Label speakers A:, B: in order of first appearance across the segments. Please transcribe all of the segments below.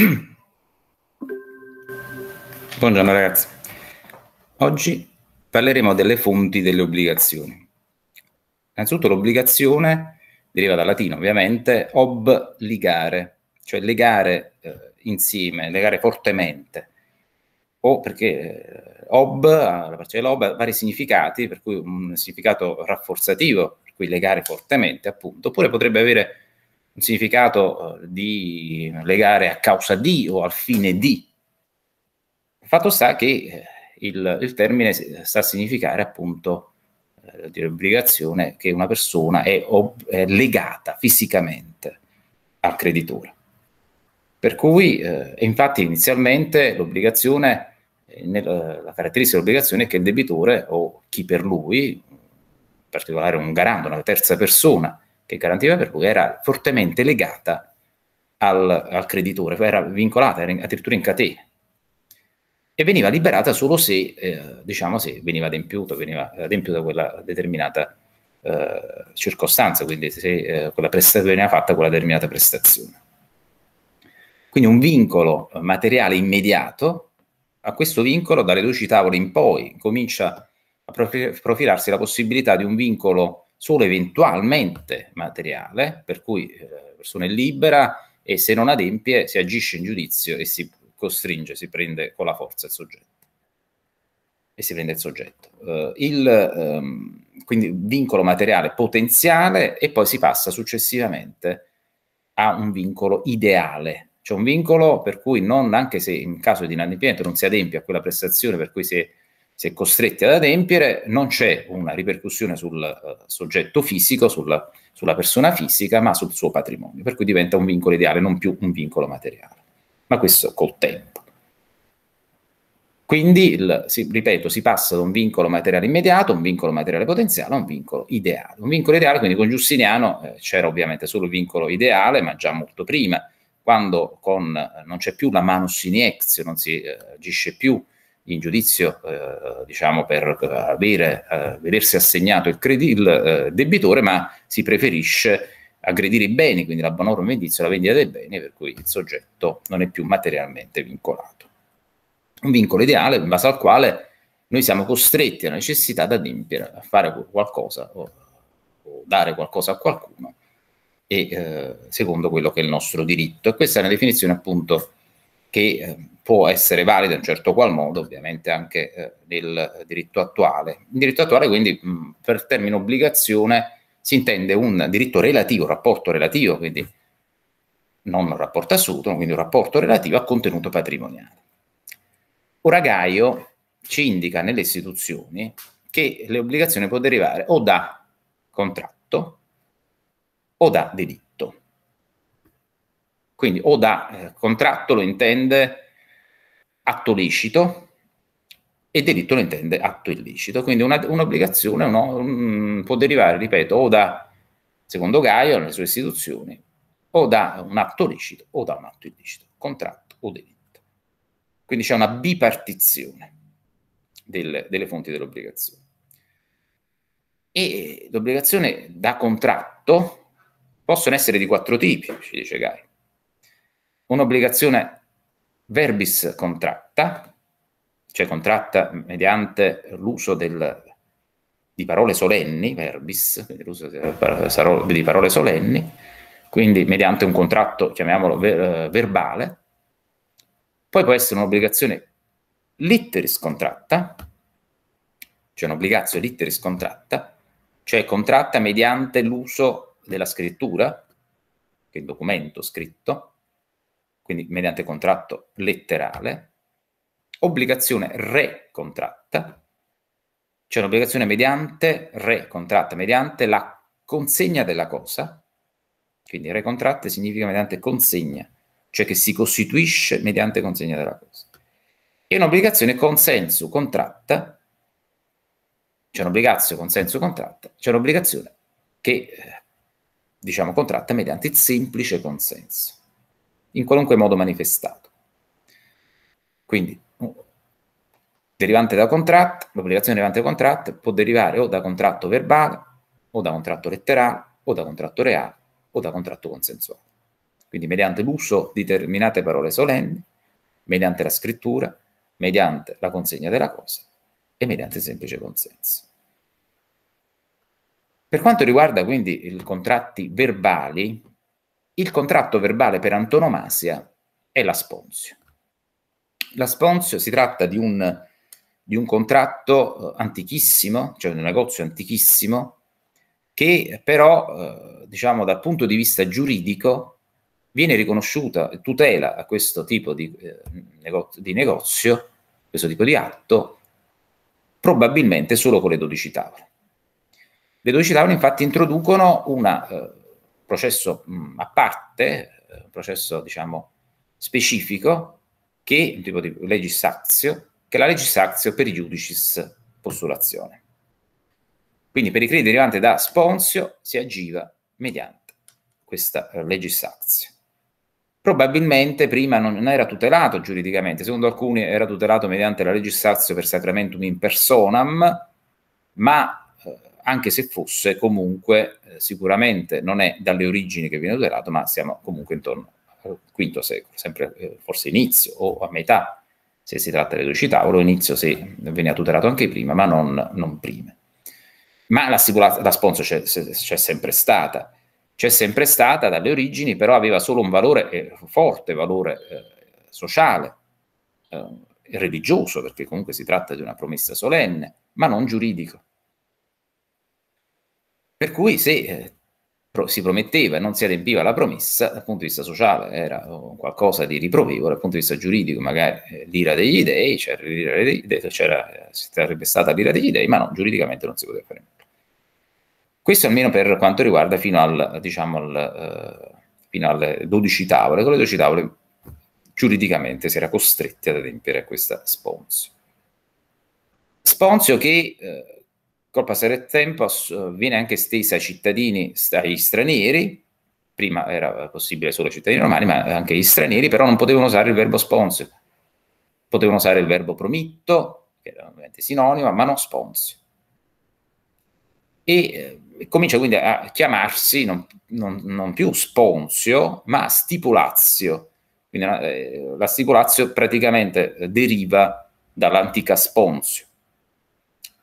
A: Buongiorno ragazzi. Oggi parleremo delle fonti delle obbligazioni. Innanzitutto l'obbligazione deriva dal latino, ovviamente, ob cioè legare eh, insieme, legare fortemente. O perché eh, ob, ah, la particella ob ha vari significati, per cui un significato rafforzativo, per cui legare fortemente, appunto, oppure potrebbe avere il significato eh, di legare a causa di o al fine di. Il fatto sta che eh, il, il termine sta eh, a significare appunto eh, dire obbligazione che una persona è, ob- è, legata fisicamente al creditore. Per cui, eh, infatti, inizialmente l'obbligazione, nel, la caratteristica dell'obbligazione è che il debitore o chi per lui, in particolare un garante, una terza persona, che garantiva per lui era fortemente legata al, al creditore, cioè era vincolata, era in, addirittura in catena. E veniva liberata solo se, eh, diciamo, se veniva adempiuta, veniva adempiuta quella determinata eh, circostanza, quindi se eh, quella prestazione veniva fatta quella determinata prestazione. Quindi un vincolo materiale immediato, a questo vincolo dalle 12 tavole in poi comincia a profilarsi la possibilità di un vincolo solo eventualmente materiale, per cui eh, la persona è libera e se non adempie si agisce in giudizio e si costringe, si prende con la forza il soggetto. E si prende il soggetto. Uh, il, um, quindi vincolo materiale potenziale e poi si passa successivamente a un vincolo ideale, C'è un vincolo per cui non, anche se in caso di inadempiente non si adempie a quella prestazione per cui si è si è costretti ad adempiere, non c'è una ripercussione sul uh, soggetto fisico, sulla, sulla, persona fisica, ma sul suo patrimonio, per cui diventa un vincolo ideale, non più un vincolo materiale, ma questo col tempo. Quindi, il, si, ripeto, si passa da un vincolo materiale immediato, un vincolo materiale potenziale, a un vincolo ideale. Un vincolo ideale, quindi con Giustiniano eh, c'era ovviamente solo il vincolo ideale, ma già molto prima, quando con, eh, non c'è più la manus in non si eh, agisce più in giudizio eh, diciamo per eh, avere, eh, vedersi assegnato il, credi- il eh, debitore, ma si preferisce aggredire i beni, quindi la bonorum vendizio è la vendita dei beni, per cui il soggetto non è più materialmente vincolato. Un vincolo ideale in base al quale noi siamo costretti alla necessità di adempiere, a fare qualcosa o, o, dare qualcosa a qualcuno e, eh, secondo quello che è il nostro diritto. E questa è una definizione appunto che eh, può essere valida in certo qual modo ovviamente anche eh, nel diritto attuale. In diritto attuale quindi mm, per termine obbligazione si intende un diritto relativo, un rapporto relativo, quindi non un rapporto assoluto, quindi un rapporto relativo a contenuto patrimoniale. Ora Gaio ci indica nelle istituzioni che le obbligazioni può derivare o da contratto o da delitto. Quindi o da eh, contratto lo intende atto lecito e delitto lo intende atto illecito. Quindi una, un'obbligazione uno, mm, può derivare, ripeto, o da, secondo Gaio, nelle sue istituzioni, o da un atto lecito o da un atto illecito, contratto o delitto. Quindi c'è una bipartizione del, delle fonti dell'obbligazione. E l'obbligazione da contratto possono essere di quattro tipi, ci dice Gaio un'obbligazione verbis contratta, cioè contratta mediante l'uso del, di parole solenni, verbis, quindi l'uso di parole solenni, quindi mediante un contratto, chiamiamolo ver verbale, poi può essere un'obbligazione litteris contratta, cioè un'obbligazione litteris contratta, cioè contratta mediante l'uso della scrittura, che è il documento scritto, quindi mediante contratto letterale, obbligazione re-contratta, cioè un'obbligazione mediante re-contratta, mediante la consegna della cosa, quindi re-contratta significa mediante consegna, cioè che si costituisce mediante consegna della cosa. E un'obbligazione consenso contratta, c'è cioè un'obbligazione consenso contratta, c'è cioè un'obbligazione che eh, diciamo contratta mediante il semplice consenso in qualunque modo manifestato. Quindi, derivante da contratto, l'obbligazione derivante da contratto può derivare o da contratto verbale, o da contratto letterale, o da contratto reale, o da contratto consensuale. Quindi mediante l'uso di determinate parole solenni, mediante la scrittura, mediante la consegna della cosa e mediante il semplice consenso. Per quanto riguarda quindi i contratti verbali, il contratto verbale per antonomasia è la sponsio. La sponsio si tratta di un, di un contratto eh, antichissimo, cioè di un negozio antichissimo, che però, eh, diciamo, dal punto di vista giuridico viene riconosciuta tutela a questo tipo di, eh, negozio, di negozio, questo tipo di atto, probabilmente solo con le 12 tavole. Le 12 tavole infatti introducono una eh, processo mh, mm, a parte, eh, un processo diciamo specifico, che è un tipo di legislazio, che è la legislazio per i giudicis postulazione. Quindi per i crediti derivanti da sponsio si agiva mediante questa eh, legislazio. Probabilmente prima non era tutelato giuridicamente, secondo alcuni era tutelato mediante la legislazio per sacramentum in personam, ma anche se fosse comunque eh, sicuramente non è dalle origini che viene tutelato, ma siamo comunque intorno al V secolo, sempre eh, forse inizio o a metà, se si tratta delle due città, o inizio se veniva tutelato anche prima, ma non, non prima. Ma la, la sponsor c'è, c'è sempre stata, c'è sempre stata dalle origini, però aveva solo un valore, eh, forte valore eh, sociale, religioso, perché comunque si tratta di una promessa solenne, ma non giuridico per cui se eh, si prometteva e non si adempiva la promessa, dal punto di vista sociale era qualcosa di riprovevole, dal punto di vista giuridico magari eh, l'ira degli dei, c'era, eh, sarebbe stata l'ira degli dei, ma no, giuridicamente non si poteva fare nulla. Questo almeno per quanto riguarda fino, al, diciamo al, eh, fino alle 12 tavole, con le 12 tavole giuridicamente si era costretti ad adempiere a questa sponsio. Sponsio che... Eh, col passare del tempo eh, viene anche estesa ai cittadini, agli stranieri, prima era eh, possibile solo ai cittadini romani, ma anche agli stranieri, però non potevano usare il verbo sponsio, potevano usare il verbo promitto, che era ovviamente sinonimo, ma non sponsio. E eh, comincia quindi a chiamarsi non, non, non più sponsio, ma stipulazio. Quindi eh, la stipulazio praticamente deriva dall'antica sponsio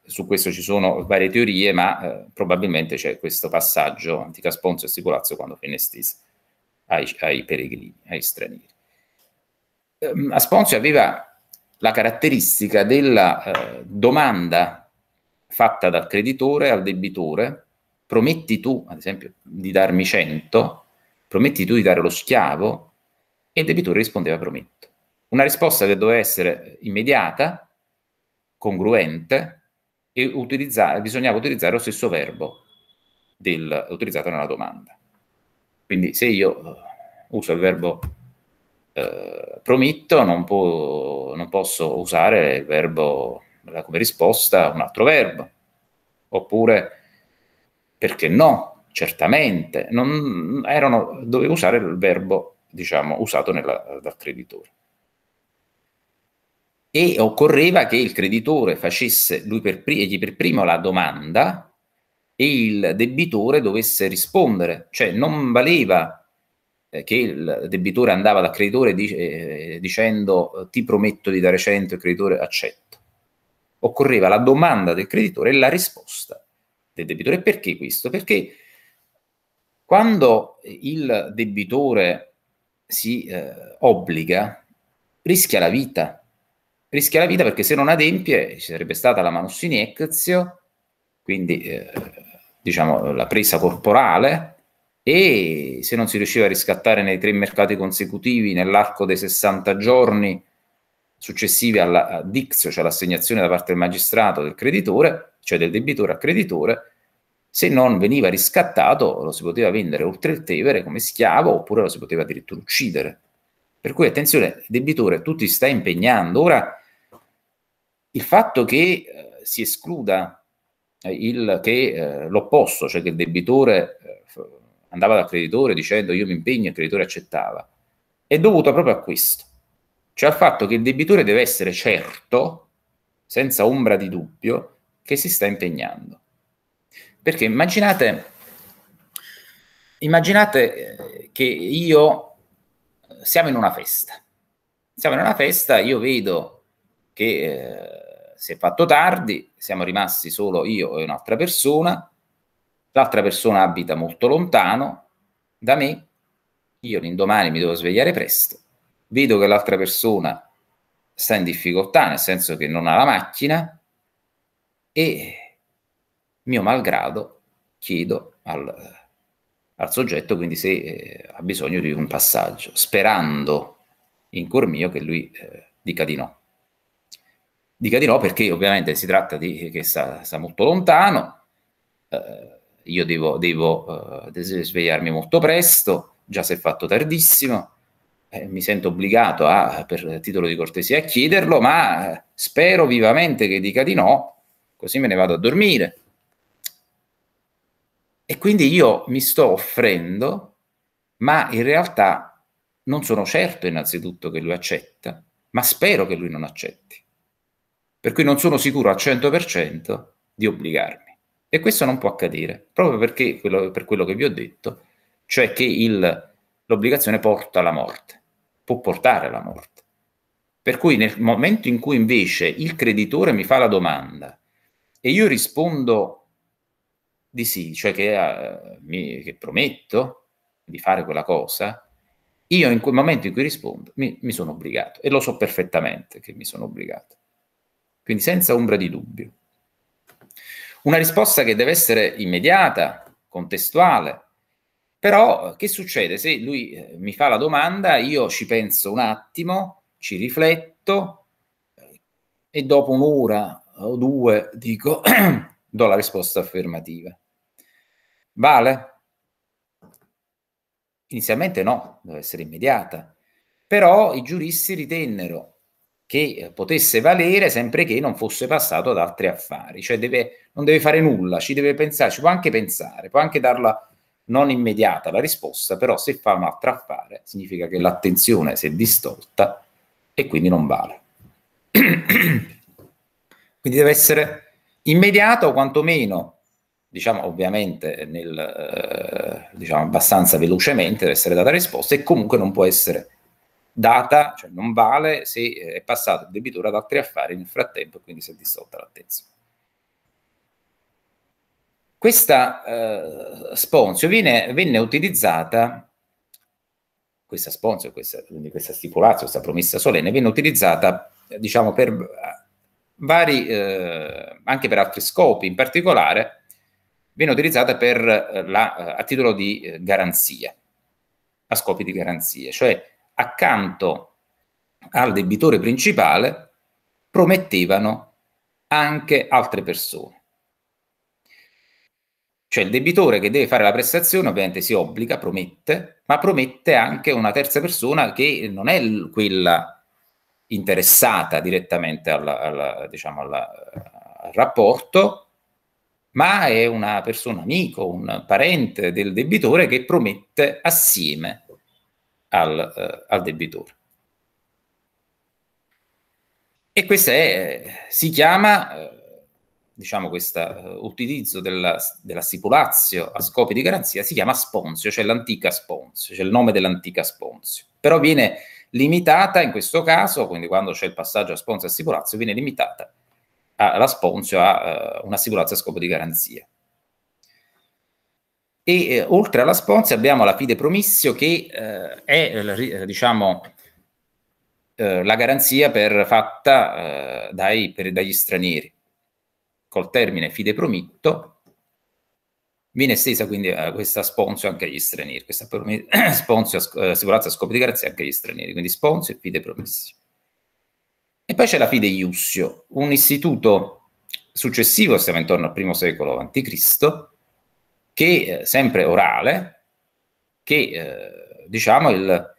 A: su questo ci sono varie teorie, ma eh, probabilmente c'è questo passaggio anticasponzo e sticolazzo quando venne esteso ai, ai peregrini, ai stranieri. Ehm, Asponzio aveva la caratteristica della eh, domanda fatta dal creditore al debitore, prometti tu, ad esempio, di darmi 100, prometti tu di dare lo schiavo, e il debitore rispondeva prometto. Una risposta che doveva essere immediata, congruente, e utilizza, bisognava utilizzare lo stesso verbo del, utilizzato nella domanda. Quindi se io eh, uso il verbo eh, promitto, non, può, non posso usare il verbo come risposta un altro verbo. Oppure perché no, certamente, non erano, dovevo usare il verbo diciamo, usato nella, dal creditore e occorreva che il creditore facesse lui per, pri- egli per primo la domanda e il debitore dovesse rispondere, cioè non valeva eh, che il debitore andava dal creditore di- eh, dicendo eh, ti prometto di dare 100, il creditore accetta Occorreva la domanda del creditore e la risposta del debitore. Perché questo? Perché quando il debitore si eh, obbliga, rischia la vita rischia la vita perché se non adempie ci sarebbe stata la manussini ectio, quindi eh, diciamo la presa corporale, e se non si riusciva a riscattare nei tre mercati consecutivi nell'arco dei 60 giorni successivi alla dixio, cioè l'assegnazione da parte del magistrato del creditore, cioè del debitore al creditore, se non veniva riscattato lo si poteva vendere oltre il Tevere come schiavo oppure lo si poteva addirittura uccidere. Per cui attenzione, debitore, tu ti stai impegnando. Ora il fatto che eh, si escluda eh, il, che eh, l'opposto, cioè che il debitore eh, andava dal creditore dicendo io mi impegno e il creditore accettava, è dovuto proprio a questo, cioè al fatto che il debitore deve essere certo, senza ombra di dubbio, che si sta impegnando. Perché immaginate, immaginate che io siamo in una festa, siamo in una festa, io vedo che... Eh, si è fatto tardi, siamo rimasti solo io e un'altra persona, l'altra persona abita molto lontano da me, io l'indomani mi devo svegliare presto, vedo che l'altra persona sta in difficoltà, nel senso che non ha la macchina e mio malgrado chiedo al, al soggetto quindi se eh, ha bisogno di un passaggio, sperando in cuor mio che lui eh, dica di no dica di no perché ovviamente si tratta di eh, che sta, sta molto lontano, eh, io devo, devo eh, svegliarmi molto presto, già si è fatto tardissimo, eh, mi sento obbligato a, per titolo di cortesia a chiederlo, ma eh, spero vivamente che dica di no, così me ne vado a dormire. E quindi io mi sto offrendo, ma in realtà non sono certo innanzitutto che lui accetta, ma spero che lui non accetti per cui non sono sicuro al 100% di obbligarmi. E questo non può accadere, proprio perché, quello, per quello che vi ho detto, cioè che il, l'obbligazione porta alla morte, può portare alla morte. Per cui nel momento in cui invece il creditore mi fa la domanda e io rispondo di sì, cioè che, uh, mi, che prometto di fare quella cosa, io in quel momento in cui rispondo mi, mi sono obbligato e lo so perfettamente che mi sono obbligato. Quindi senza ombra di dubbio. Una risposta che deve essere immediata, contestuale. Però che succede? Se lui eh, mi fa la domanda, io ci penso un attimo, ci rifletto e dopo un'ora o due dico, do la risposta affermativa. Vale? Inizialmente no, deve essere immediata. Però i giuristi ritennero che eh, potesse valere sempre che non fosse passato ad altri affari, cioè deve, non deve fare nulla, ci deve pensare, ci può anche pensare, può anche darla non immediata la risposta, però se fa un altro affare significa che l'attenzione si è distolta e quindi non vale. quindi deve essere immediata o quantomeno, diciamo ovviamente nel, eh, diciamo abbastanza velocemente deve essere data risposta e comunque non può essere data, cioè non vale se eh, è passato il debitore ad altri affari nel frattempo e quindi si è dissolta l'attesa. Questa eh, sponsio viene, venne utilizzata, questa sponsor, questa, quindi questa stipulazione, questa promessa solenne, venne utilizzata eh, diciamo per eh, vari, eh, anche per altri scopi, in particolare viene utilizzata per, eh, la, a titolo di eh, garanzia, a scopi di garanzia, cioè accanto al debitore principale promettevano anche altre persone. Cioè il debitore che deve fare la prestazione ovviamente si obbliga, promette, ma promette anche una terza persona che non è quella interessata direttamente alla, alla, diciamo alla, al rapporto, ma è una persona amico, un parente del debitore che promette assieme al, eh, al debitore. E questo è, si chiama, eh, diciamo, questo eh, utilizzo della, della stipulazio a scopi di garanzia, si chiama sponsio, cioè l'antica sponsio, cioè il nome dell'antica sponsio. Però viene limitata in questo caso, quindi quando c'è il passaggio a sponsio a stipulazio, viene limitata alla sponsio a uh, una stipulazio a scopo di garanzia. E eh, oltre alla sponsor abbiamo la Fide Promissio che eh, è eh, eh, diciamo, eh, la garanzia per, fatta dai, per, dagli stranieri. Col termine fidepromitto viene estesa quindi questa sponsor anche agli stranieri, questa Sponzio assicuranza a scopo di garanzia anche agli stranieri, quindi sponsor e Fide E poi c'è la fideiussio, un istituto successivo, siamo intorno al primo secolo a.C., che eh, sempre orale, che eh, diciamo il,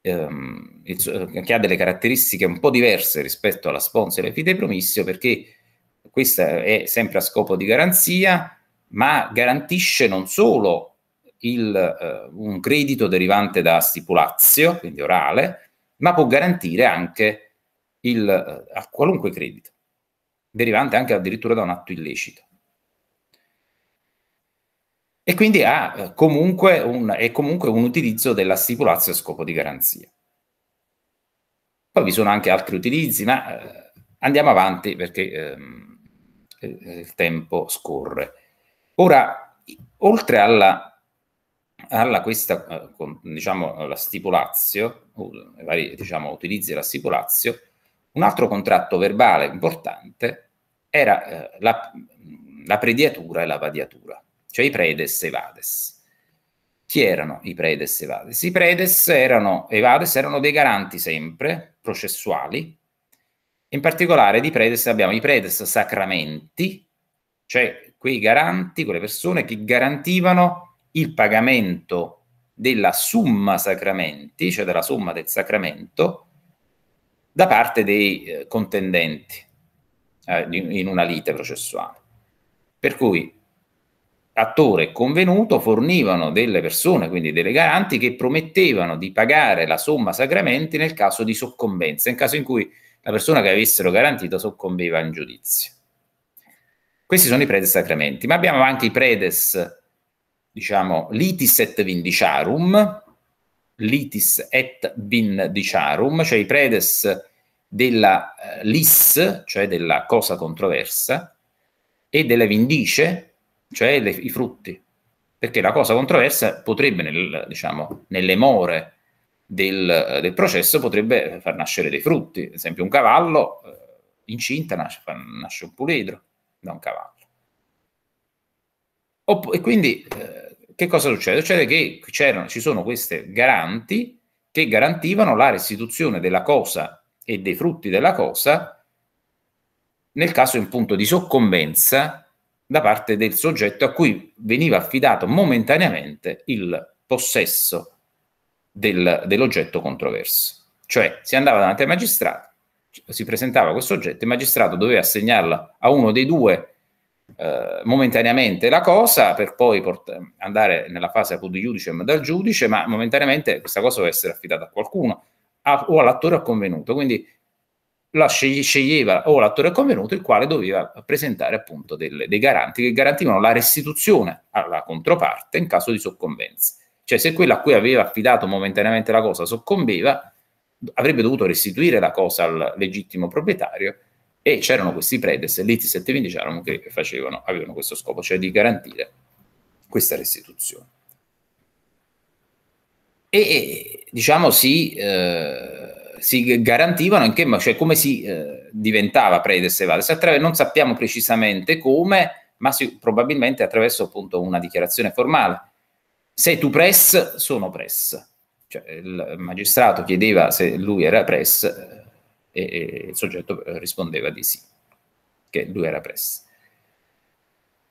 A: ehm, il, eh, che ha delle caratteristiche un po' diverse rispetto alla sponsor e fidepromissio perché questa è sempre a scopo di garanzia, ma garantisce non solo il, eh, un credito derivante da stipulazio, quindi orale, ma può garantire anche il, eh, a qualunque credito, derivante anche addirittura da un atto illecito e quindi ha eh, comunque un, è comunque un utilizzo della stipulazio a scopo di garanzia. Poi vi sono anche altri utilizzi, ma eh, andiamo avanti perché ehm, eh, eh, il tempo scorre. Ora, oltre alla, alla questa, con, diciamo, la stipulazio, vari diciamo, utilizzi della stipulazio, un altro contratto verbale importante era eh, la, la prediatura e la vadiatura cioè i Predes e i Vades. Chi erano i Predes e i Vades? I Predes erano, e i Vades erano dei garanti sempre, processuali, in particolare di Predes abbiamo i Predes sacramenti, cioè quei garanti, quelle persone che garantivano il pagamento della summa sacramenti, cioè della somma del sacramento, da parte dei eh, contendenti eh, in una lite processuale. Per cui attore convenuto fornivano delle persone, quindi delle garanti, che promettevano di pagare la somma sacramenti nel caso di soccombenza, in caso in cui la persona che avessero garantito soccombeva in giudizio. Questi sono i predes sacramenti, ma abbiamo anche i predes, diciamo, litis et vindiciarum, litis et vindiciarum, cioè i predes della eh, lis, cioè della cosa controversa, e della vindice, cioè le, i frutti. Perché la cosa controversa potrebbe, nel, diciamo, nelle more del, del, processo, potrebbe far nascere dei frutti. Ad esempio un cavallo eh, incinta nasce, nasce un puledro da un cavallo. Opp- e quindi eh, che cosa succede? Succede che ci sono queste garanti che garantivano la restituzione della cosa e dei frutti della cosa nel caso in punto di soccombenza da parte del soggetto a cui veniva affidato momentaneamente il possesso del, dell'oggetto controverso. Cioè si andava davanti al magistrato, si presentava questo oggetto, il magistrato doveva assegnarlo a uno dei due eh, momentaneamente la cosa per poi port- andare nella fase appunto judicem dal giudice, ma momentaneamente questa cosa doveva essere affidata a qualcuno a, o all'attore convenuto. Quindi la sceglieva o l'attore convenuto il quale doveva presentare appunto delle, dei garanti che garantivano la restituzione alla controparte in caso di soccombenza. Cioè se quella a cui aveva affidato momentaneamente la cosa soccombeva, avrebbe dovuto restituire la cosa al legittimo proprietario e c'erano questi predes, liti 720 c'erano che facevano, avevano questo scopo, cioè di garantire questa restituzione. E diciamo sì... Eh, si garantivano in che, cioè come si eh, diventava Paredes e se Attraver- non sappiamo precisamente come, ma si- probabilmente attraverso appunto una dichiarazione formale. Se tu press, sono press. Cioè, il magistrato chiedeva se lui era press eh, e, e il soggetto eh, rispondeva di sì, che lui era press.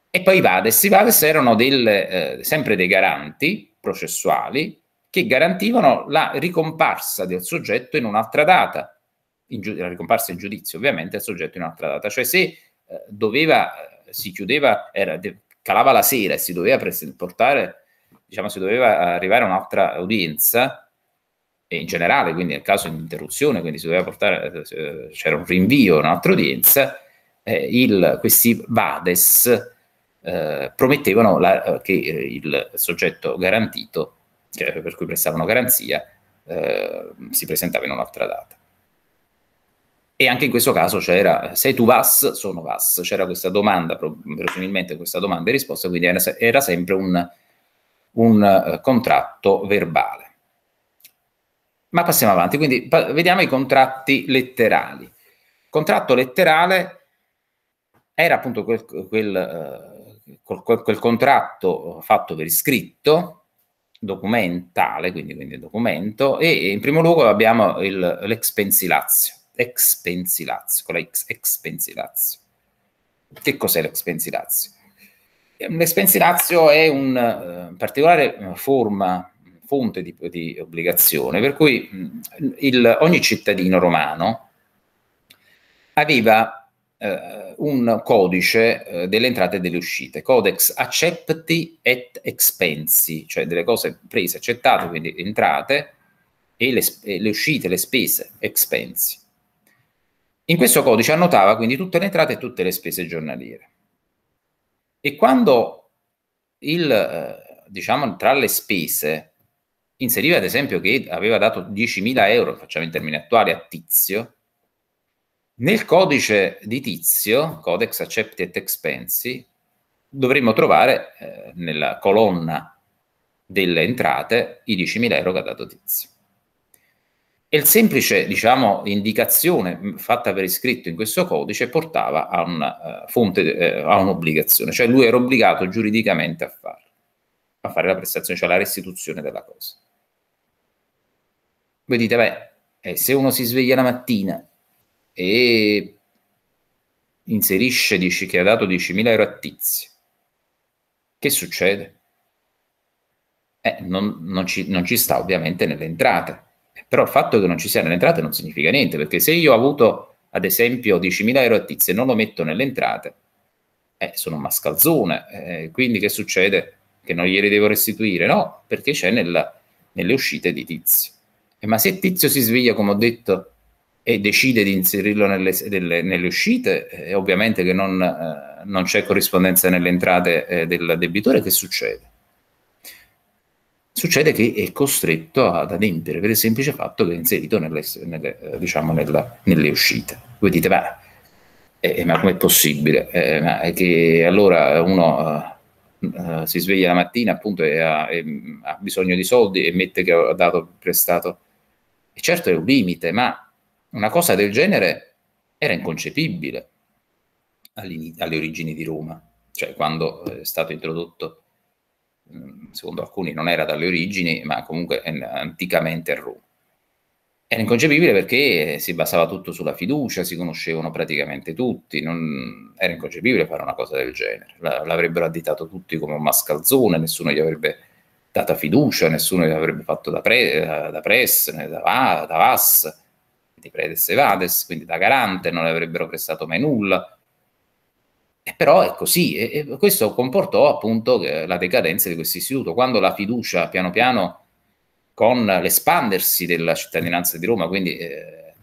A: E poi i Vades, i Vades erano del, eh, sempre dei garanti processuali, che garantivano la ricomparsa del soggetto in un'altra data, in giu- la ricomparsa in giudizio ovviamente del soggetto in un'altra data, cioè se eh, doveva, eh, si chiudeva, era, de- calava la sera e si doveva pres- portare, diciamo si doveva arrivare a un'altra udienza, e in generale, quindi nel caso di interruzione, quindi si doveva portare, eh, c'era un rinvio a un'altra udienza, eh, il, questi VADES eh, promettevano la, eh, che il soggetto garantito cioè per cui prestavano garanzia, eh, si presentava in un'altra data. E anche in questo caso c'era, sei tu VAS, sono VAS, c'era questa domanda, verosimilmente questa domanda e risposta, quindi era, era sempre un, un uh, contratto verbale. Ma passiamo avanti, quindi pa- vediamo i contratti letterali. Contratto letterale era appunto quel, quel, uh, quel, quel contratto fatto per iscritto documentale, quindi, quindi documento, e in primo luogo abbiamo il, l'expensilazio, expensilazio, con la X, expensilazio. Che cos'è l'expensilazio? L'espensilazio è un uh, particolare eh, forma, fonte di, di obbligazione, per cui mh, mm, il, ogni cittadino romano aveva eh, un codice eh, delle entrate e delle uscite, codex accepti et expensi, cioè delle cose prese, accettate, quindi entrate, e le, e le uscite, le spese, expensi. In questo codice annotava quindi tutte le entrate e tutte le spese giornaliere. E quando il, eh, diciamo, tra le spese inseriva ad esempio che aveva dato 10.000 euro, facciamo in termini attuali, a Tizio, nel codice di Tizio, Codex Accepted et Expensi, dovremmo trovare eh, nella colonna delle entrate i 10.000 euro che ha dato Tizio. E il semplice, diciamo, indicazione fatta per iscritto in questo codice portava a, una, uh, fonte, uh, a un'obbligazione, cioè lui era obbligato giuridicamente a farlo, a fare la prestazione, cioè la restituzione della cosa. Voi dite, beh, eh, se uno si sveglia la mattina e inserisce dici, che ha dato 10.000 euro a Tizio, che succede? Eh, non, non, ci, non ci sta ovviamente nelle entrate, però il fatto che non ci sia nelle entrate non significa niente, perché se io ho avuto ad esempio 10.000 euro a Tizio e non lo metto nelle entrate, eh, sono un mascalzone, eh, quindi che succede? Che non glieli devo restituire? No, perché c'è nella, nelle uscite di Tizio. Eh, ma se Tizio si sveglia, come ho detto, e decide di inserirlo nelle, delle, nelle uscite e eh, ovviamente che non, eh, non c'è corrispondenza nelle entrate eh, del debitore, che succede? Succede che è costretto ad adempiere per il semplice fatto che è inserito nelle, nelle, eh, diciamo, nella, nelle uscite. Voi dite, ma, eh, eh, ma com'è possibile? ma è che allora uno... Uh, si sveglia la mattina appunto e ha, e mm, ha, bisogno di soldi e mette che ha dato prestato. E certo è un limite, ma una cosa del genere era inconcepibile alle origini di Roma, cioè quando eh, è stato introdotto, mm, secondo alcuni non era dalle origini, ma comunque anticamente a Roma. Era inconcepibile perché si basava tutto sulla fiducia, si conoscevano praticamente tutti, non... era inconcepibile fare una cosa del genere. L'avrebbero additato tutti come un mascalzone, nessuno gli avrebbe data fiducia, nessuno gli avrebbe fatto da, pre... Eh, da press, da, da vas, di Predes e Vades, quindi da garante non avrebbero prestato mai nulla. E però è così, e, e questo comportò appunto la decadenza di questo istituto. Quando la fiducia piano piano con l'espandersi della cittadinanza di Roma, quindi eh,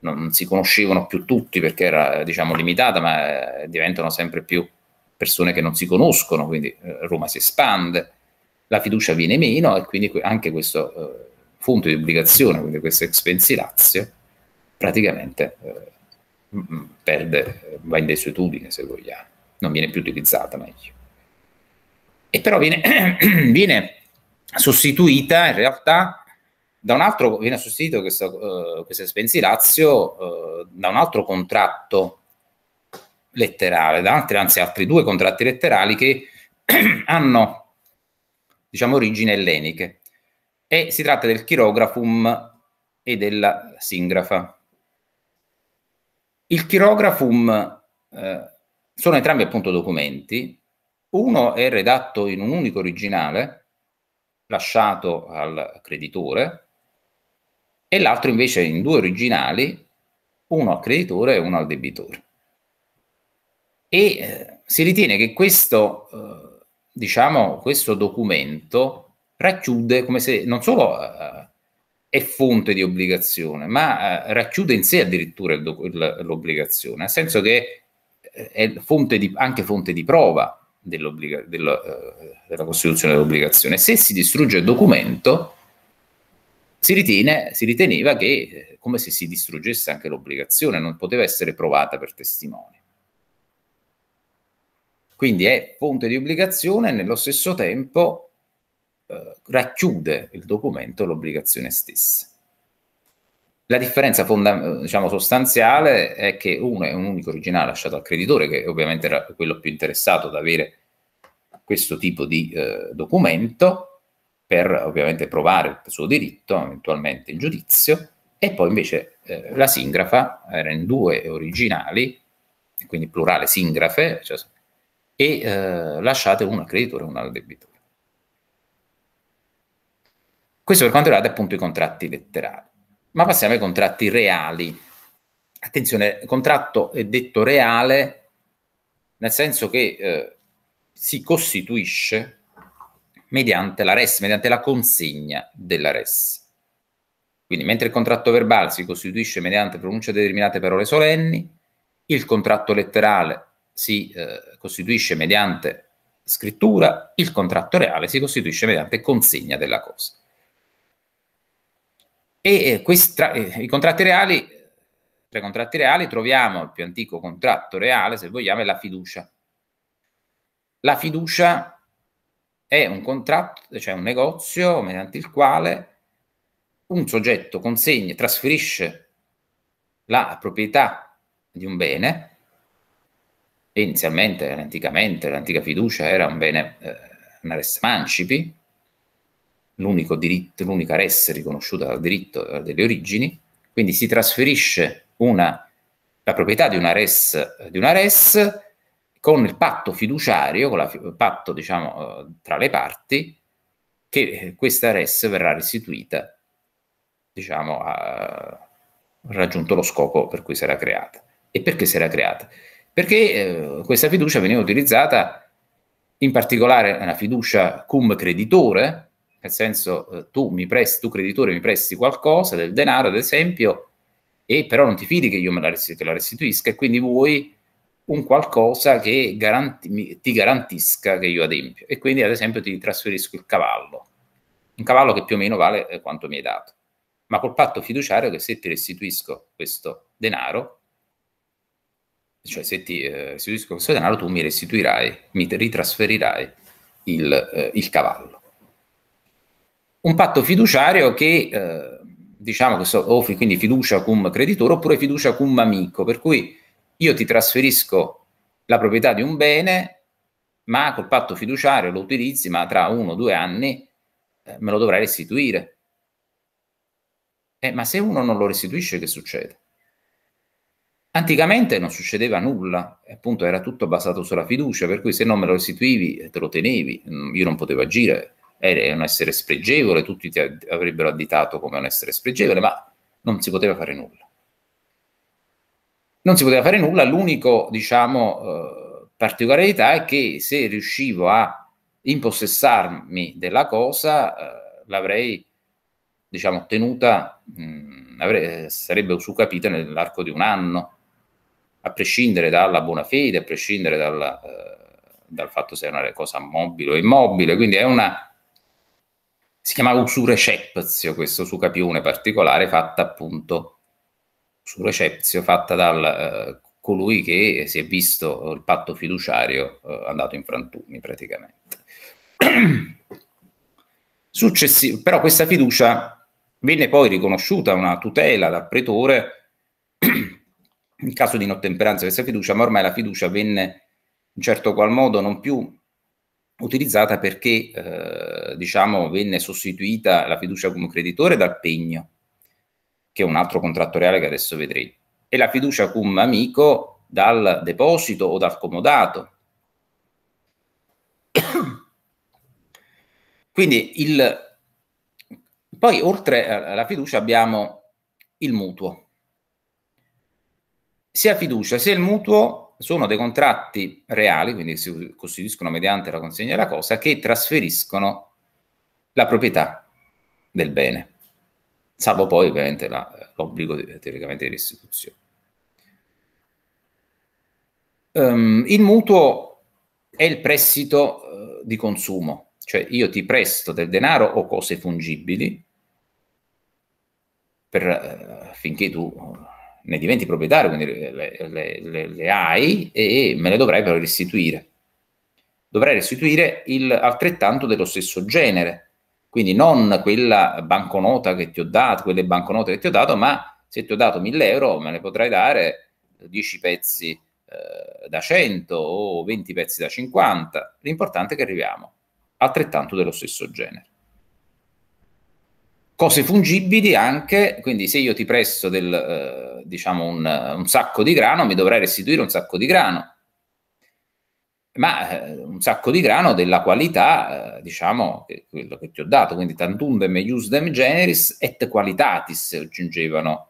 A: non si conoscevano più tutti perché era diciamo limitata, ma eh, diventano sempre più persone che non si conoscono, quindi eh, Roma si espande, la fiducia viene meno e quindi anche questo eh, punto di obbligazione, quindi questo expensi lazio, praticamente eh, perde, va in desuetudine se vogliamo, non viene più utilizzata meglio. E però viene, viene sostituita in realtà da un altro, viene sostituito questo, uh, eh, questa spensierazio uh, eh, da un altro contratto letterale, da altri, anzi altri due contratti letterali che hanno diciamo origine elleniche. e si tratta del chirografum e della singrafa. Il chirografum eh, sono entrambi appunto documenti, uno è redatto in un unico originale, lasciato al creditore, e l'altro invece in due originali, uno al creditore e uno al debitore. E eh, si ritiene che questo, eh, diciamo, questo documento racchiude come se non solo eh, è fonte di obbligazione, ma eh, racchiude in sé addirittura il, l'obbligazione, nel senso che eh, è fonte di, anche fonte di prova della, eh, della costituzione dell'obbligazione. Se si distrugge il documento, si, ritiene, si riteneva che eh, come se si distruggesse anche l'obbligazione, non poteva essere provata per testimoni. Quindi è fonte di obbligazione e nello stesso tempo eh, racchiude il documento l'obbligazione stessa. La differenza fonda- diciamo, sostanziale è che uno è un unico originale lasciato al creditore, che ovviamente era quello più interessato ad avere questo tipo di eh, documento per ovviamente provare il suo diritto, eventualmente in giudizio, e poi invece eh, la singrafa era in due originali, quindi plurale singrafe, cioè, e eh, lasciate uno al creditore e uno al debitore. Questo per quanto riguarda appunto i contratti letterari. Ma passiamo ai contratti reali. Attenzione, contratto è detto reale nel senso che eh, si costituisce mediante la res, mediante la consegna della res. Quindi mentre il contratto verbale si costituisce mediante pronuncia di determinate parole solenni, il contratto letterale si eh, costituisce mediante scrittura, il contratto reale si costituisce mediante consegna della cosa. E eh, questi, tra, eh, i contratti reali, tra i contratti reali troviamo il più antico contratto reale, se vogliamo, è la fiducia. La fiducia è un contratto, cioè un negozio mediante il quale un soggetto consegna, trasferisce la proprietà di un bene, inizialmente, anticamente, l'antica fiducia era un bene, eh, una res mancipi, l'unico diritto, l'unica resse riconosciuta dal diritto eh, delle origini, quindi si trasferisce una, la proprietà di una res, eh, di una res con il patto fiduciario, con la, il patto diciamo, eh, tra le parti, che questa res verrà restituita, diciamo, ha raggiunto lo scopo per cui sarà creata. E perché sarà creata? Perché eh, questa fiducia veniva utilizzata in particolare la fiducia cum creditore, nel senso, eh, tu mi presti, tu creditore mi presti qualcosa del denaro, ad esempio, e però non ti fidi che io me la restitu- te la restituisca e quindi vuoi un qualcosa che garanti- mi- ti garantisca che io adempio. E quindi, ad esempio, ti trasferisco il cavallo, un cavallo che più o meno vale eh, quanto mi hai dato. Ma col patto fiduciario che se ti restituisco questo denaro, cioè se ti eh, restituisco questo denaro tu mi restituirai, mi ritrasferirai il, eh, il cavallo un patto fiduciario che eh, diciamo che so, o quindi fiducia cum creditore oppure fiducia cum amico, per cui io ti trasferisco la proprietà di un bene, ma col patto fiduciario lo utilizzi, ma tra uno o due anni eh, me lo dovrai restituire. Eh, ma se uno non lo restituisce, che succede? Anticamente non succedeva nulla, appunto era tutto basato sulla fiducia, per cui se non me lo restituivi eh, te lo tenevi, mm, io non potevo agire, è un essere spregevole, tutti ti avrebbero additato come un essere spregevole, ma non si poteva fare nulla. Non si poteva fare nulla, l'unico, diciamo, eh, particolarità è che se riuscivo a impossessarmi della cosa, eh, l'avrei, diciamo, ottenuta, mh, mm, avrei, sarebbe usucapita nell'arco di un anno, a prescindere dalla buona fede, a prescindere dalla... Eh, dal fatto se è una cosa mobile o immobile, quindi è una si chiamava Usure Cepzio, questo sucapione particolare, fatta appunto Usure Cepzio, fatta da eh, colui che si è visto il patto fiduciario eh, andato in frantumi praticamente. Successivo, però questa fiducia venne poi riconosciuta una tutela dal pretore in caso di inottemperanza di questa fiducia, ma ormai la fiducia venne in certo qual modo non più utilizzata perché eh, diciamo, venne sostituita la fiducia come creditore dal pegno, che è un altro contrattoriale che adesso vedrete, e la fiducia come amico dal deposito o dal comodato. Quindi il... poi oltre alla fiducia abbiamo il mutuo. Sia fiducia sia il mutuo sono dei contratti reali, quindi si costituiscono mediante la consegna della cosa, che trasferiscono la proprietà del bene, salvo poi ovviamente la, l'obbligo eh, teoricamente di restituzione. Um, il mutuo è il prestito uh, di consumo, cioè io ti presto del denaro o cose fungibili per, uh, eh, finché tu ne diventi proprietario, quindi le, le, le, le hai e me le dovrai però restituire. Dovrai restituire il, altrettanto dello stesso genere, quindi non quella banconota che ti ho dato, quelle banconote che ti ho dato, ma se ti ho dato 1000 euro me ne potrai dare 10 pezzi eh, da 100 o 20 pezzi da 50, l'importante è che arriviamo altrettanto dello stesso genere cose fungibili anche, quindi se io ti presto del, eh, diciamo un, eh, un, sacco di grano, mi dovrai restituire un sacco di grano, ma eh, un sacco di grano della qualità, eh, diciamo, che, quello che ti ho dato, quindi tantum meius dem generis et qualitatis, aggiungevano,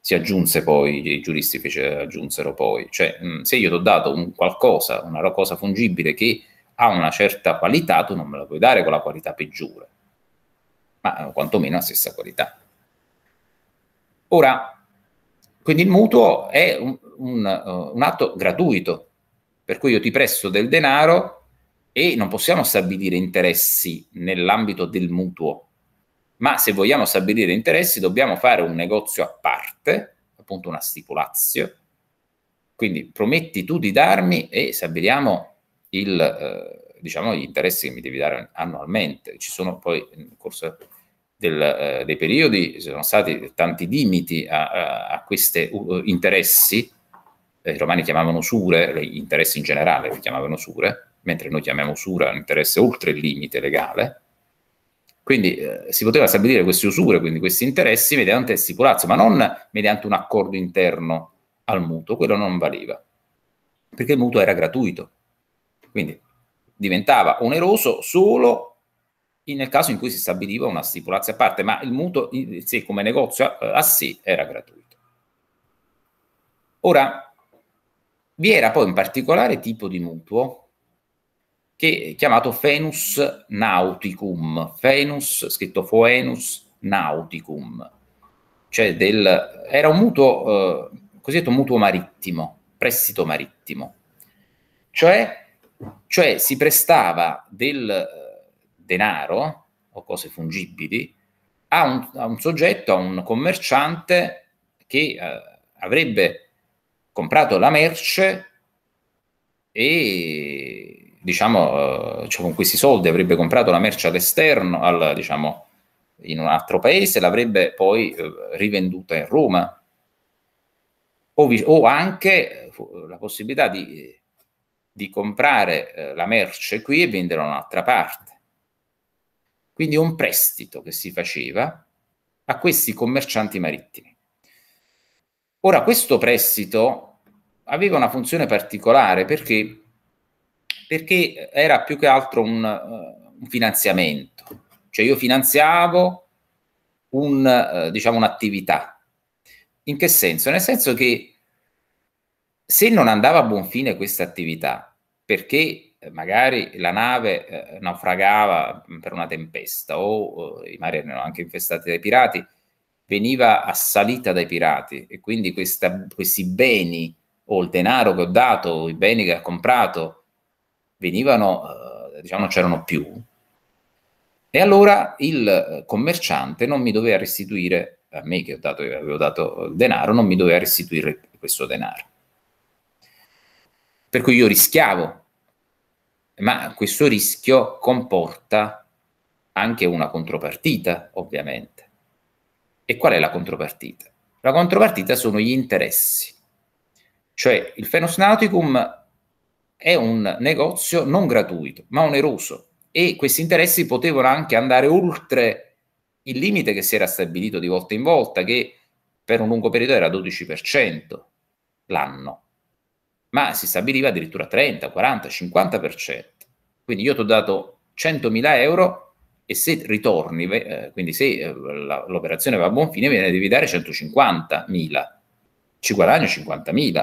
A: si aggiunse poi, i giuristi fece, aggiunsero poi, cioè mh, se io ti ho dato un qualcosa, una cosa fungibile che ha una certa qualità, tu non me la puoi dare con la qualità peggiore ma eh, quantomeno la stessa qualità. Ora, quindi il mutuo è un, un, eh, un atto gratuito, per cui io ti presto del denaro e non possiamo stabilire interessi nell'ambito del mutuo, ma se vogliamo stabilire interessi dobbiamo fare un negozio a parte, appunto una stipulazio, quindi prometti tu di darmi e stabiliamo il, eh, diciamo, gli interessi che mi devi dare annualmente. Ci sono poi nel corso del, eh, dei periodi, ci sono stati tanti limiti a, a, a questi uh, interessi, eh, i romani chiamavano usure, gli interessi in generale li chiamavano usure, mentre noi chiamiamo usura un interesse oltre il limite legale, quindi eh, si poteva stabilire queste usure, quindi questi interessi mediante stipulazio, ma non mediante un accordo interno al mutuo, quello non valeva, perché il mutuo era gratuito. Quindi diventava oneroso solo nel caso in cui si stabiliva una stipulazione a parte, ma il mutuo sì, come negozio a, sé era gratuito. Ora, vi era poi un particolare tipo di mutuo che è chiamato Fenus Nauticum, Fenus, scritto Foenus Nauticum, cioè del, era un mutuo, eh, cosiddetto mutuo marittimo, prestito marittimo, cioè, cioè si prestava del denaro o cose fungibili a un, a un soggetto, a un commerciante che eh, avrebbe comprato la merce e diciamo eh, cioè con questi soldi avrebbe comprato la merce all'esterno, al, diciamo, in un altro paese, l'avrebbe poi eh, rivenduta in Roma. O, vi, o anche la possibilità di, di comprare eh, la merce qui e venderla da un'altra parte quindi un prestito che si faceva a questi commercianti marittimi. Ora, questo prestito aveva una funzione particolare perché, perché era più che altro un, uh, un finanziamento, cioè io finanziavo un, uh, diciamo un'attività. In che senso? Nel senso che se non andava a buon fine questa attività, perché eh, magari la nave eh, naufragava per una tempesta o eh, i mari erano anche infestati dai pirati, veniva assalita dai pirati e quindi questa, questi beni o il denaro che ho dato, i beni che ha comprato, venivano, eh, diciamo, c'erano più. E allora il eh, commerciante non mi doveva restituire, a me che dato, eh, avevo dato il denaro, non mi doveva restituire questo denaro. Per cui io rischiavo ma questo rischio comporta anche una contropartita, ovviamente. E qual è la contropartita? La contropartita sono gli interessi. Cioè il Fenos Nauticum è un negozio non gratuito, ma oneroso e questi interessi potevano anche andare oltre il limite che si era stabilito di volta in volta, che per un lungo periodo era 12% l'anno ma si stabiliva addirittura 30, 40, 50%. Quindi io ti ho dato 100.000 euro e se ritorni, eh, quindi se eh, la, l'operazione va a buon fine, me ne devi dare 150.000, ci guadagno 50.000.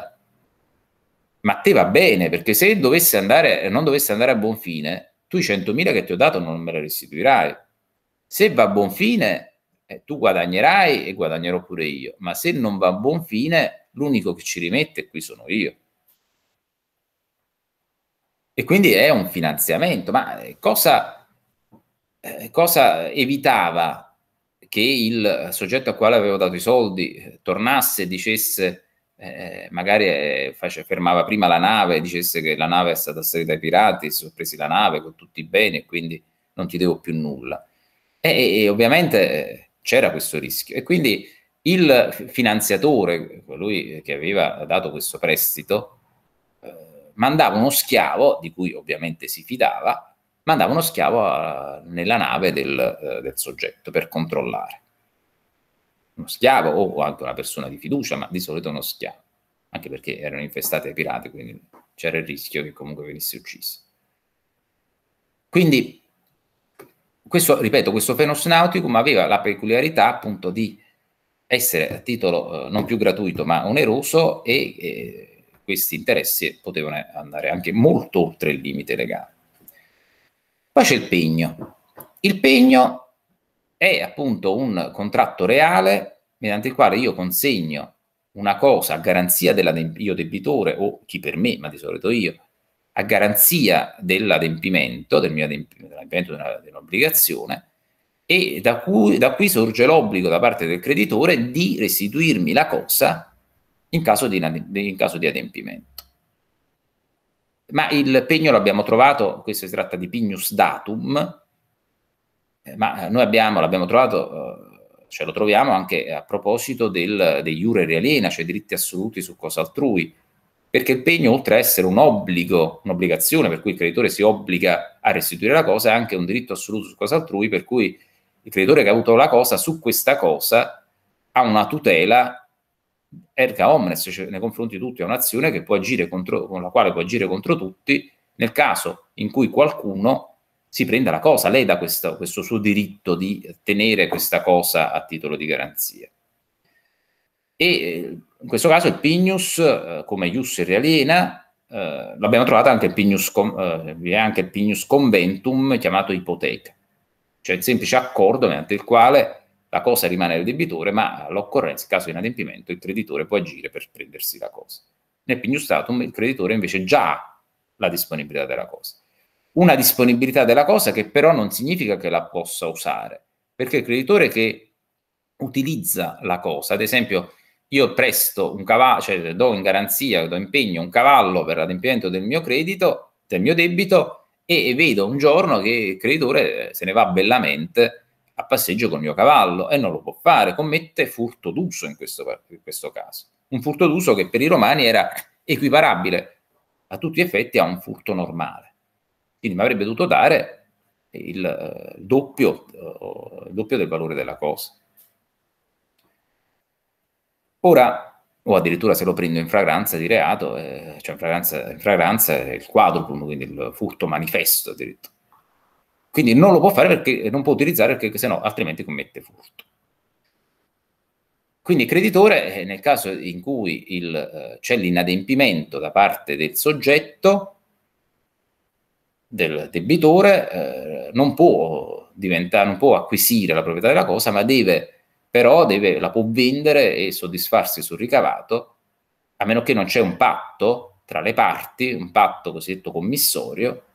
A: Ma te va bene, perché se dovesse andare, non dovesse andare a buon fine, tu i 100.000 che ti ho dato non me le restituirai. Se va a buon fine, eh, tu guadagnerai e guadagnerò pure io, ma se non va a buon fine, l'unico che ci rimette qui sono io. E quindi è un finanziamento, ma eh, cosa, eh, cosa evitava che il soggetto al quale avevo dato i soldi eh, tornasse, dicesse, eh, magari face, fermava prima la nave, dicesse che la nave è stata assalita dai pirati, si sono presi la nave con tutti i beni e quindi non ti devo più nulla. E, e ovviamente c'era questo rischio. E quindi il finanziatore, colui che aveva dato questo prestito, mandava uno schiavo, di cui ovviamente si fidava, mandava uno schiavo a, nella nave del, eh, del soggetto per controllare. Uno schiavo o anche una persona di fiducia, ma di solito uno schiavo, anche perché erano infestati ai pirati, quindi c'era il rischio che comunque venisse ucciso. Quindi, questo, ripeto, questo Fenos Nauticum aveva la peculiarità appunto di essere a titolo eh, non più gratuito ma oneroso e, e questi interessi potevano andare anche molto oltre il limite legale. Poi c'è il pegno. Il pegno è appunto un contratto reale mediante il quale io consegno una cosa a garanzia dell'adempimento, io debitore o chi per me, ma di solito io, a garanzia dell'adempimento, del mio adempimento di un'obbligazione, e da, cui, da qui sorge l'obbligo da parte del creditore di restituirmi la cosa in caso di, in caso di adempimento ma il pegno l'abbiamo trovato, questo si tratta di pignus datum, eh, ma eh, noi abbiamo, l'abbiamo trovato, cioè lo troviamo anche a proposito del, dei jure realena, cioè diritti assoluti su cosa altrui, perché il pegno oltre a essere un obbligo, un'obbligazione per cui il creditore si obbliga a restituire la cosa, è anche un diritto assoluto su cosa altrui, per cui il creditore che ha avuto la cosa su questa cosa ha una tutela erga omnes, cioè nei confronti di tutti, è un'azione che può agire contro, con la quale può agire contro tutti nel caso in cui qualcuno si prenda la cosa, lei dà questo, questo suo diritto di tenere questa cosa a titolo di garanzia. E eh, in questo caso il Pignus, eh, come Ius Realiena, eh, l'abbiamo trovato anche il Pignus, eh, vi anche il Pignus Conventum chiamato ipoteca, cioè il semplice accordo mediante il quale la cosa rimane del debitore, ma all'occorrenza, in caso di inadempimento, il creditore può agire per prendersi la cosa. Nel pignus datum il creditore invece già ha la disponibilità della cosa. Una disponibilità della cosa che però non significa che la possa usare, perché il creditore che utilizza la cosa, ad esempio io presto un cavallo, cioè do in garanzia, do impegno un cavallo per l'adempimento del mio credito, del mio debito, e vedo un giorno che il creditore se ne va bellamente a passeggio col mio cavallo e non lo può fare, commette furto d'uso in questo, in questo caso. Un furto d'uso che per i romani era equiparabile a tutti gli effetti a un furto normale. Quindi mi avrebbe dovuto dare il, il, doppio, il doppio del valore della cosa. Ora, o addirittura se lo prendo in fragranza di reato, eh, cioè in fragranza, in fragranza è il quadruplo, quindi il furto manifesto addirittura. Quindi non lo può fare perché eh, non può utilizzare perché sennò altrimenti commette furto. Quindi il creditore, eh, nel caso in cui il, eh, c'è l'inadempimento da parte del soggetto, del debitore, eh, non, può non può acquisire la proprietà della cosa, ma deve, però deve, la può vendere e soddisfarsi sul ricavato, a meno che non c'è un patto tra le parti, un patto cosiddetto commissorio,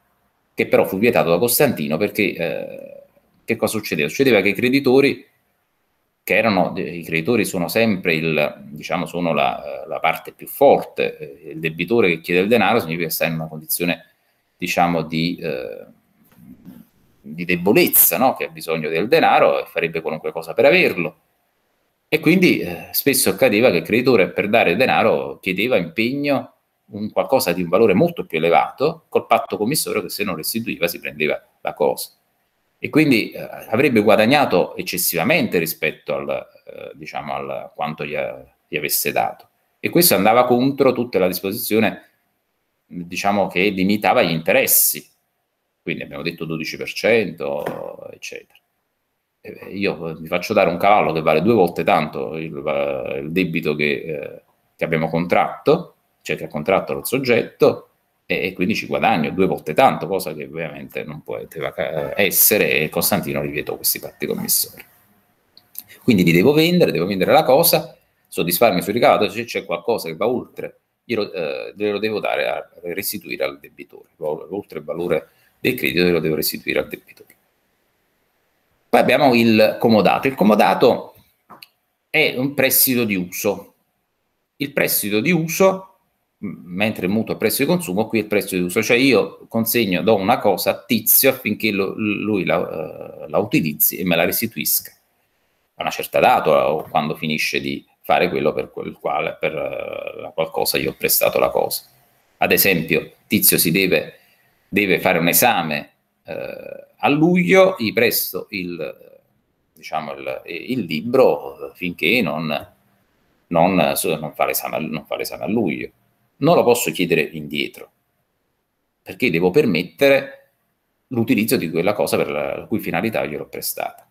A: che però fu vietato da Costantino perché eh, che cosa succedeva? Succedeva che i creditori, che erano, eh, i creditori sono sempre il, diciamo, sono la, la parte più forte, eh, il debitore che chiede il denaro significa che sta in una condizione, diciamo, di, eh, di debolezza, no? che ha bisogno del denaro e farebbe qualunque cosa per averlo. E quindi eh, spesso accadeva che il creditore per dare denaro chiedeva impegno un qualcosa di un valore molto più elevato col patto commissorio che se non restituiva si prendeva la cosa. E quindi eh, avrebbe guadagnato eccessivamente rispetto al, eh, diciamo, al quanto gli, a, gli, avesse dato. E questo andava contro tutta la disposizione diciamo, che limitava gli interessi. Quindi abbiamo detto 12%, eccetera. Eh, io eh, mi faccio dare un cavallo che vale due volte tanto il, eh, il debito che, eh, che abbiamo contratto, che ha contratto dal soggetto e, e, quindi ci guadagno due volte tanto, cosa che ovviamente non può eh, essere e Costantino li vietò questi patti commissori. Quindi li devo vendere, devo vendere la cosa, soddisfarmi sul ricavato, se c'è qualcosa che va oltre, glielo, eh, glielo devo dare a restituire al debitore, oltre il valore del credito glielo devo restituire al debitore. Poi abbiamo il comodato. Il comodato è un prestito di uso. Il prestito di uso mentre il mutuo è il prezzo di consumo, qui è il prezzo di uso, cioè io consegno, do una cosa a Tizio affinché lo, lui la, eh, la, utilizzi e me la restituisca a una certa data o quando finisce di fare quello per, quel quale, per eh, la qual cosa gli ho prestato la cosa. Ad esempio, Tizio si deve, deve fare un esame eh, a luglio, gli presto il, diciamo il, il libro finché non, non, non fa l'esame a luglio non la posso chiedere indietro, perché devo permettere l'utilizzo di quella cosa per la cui finalità gliel'ho prestata.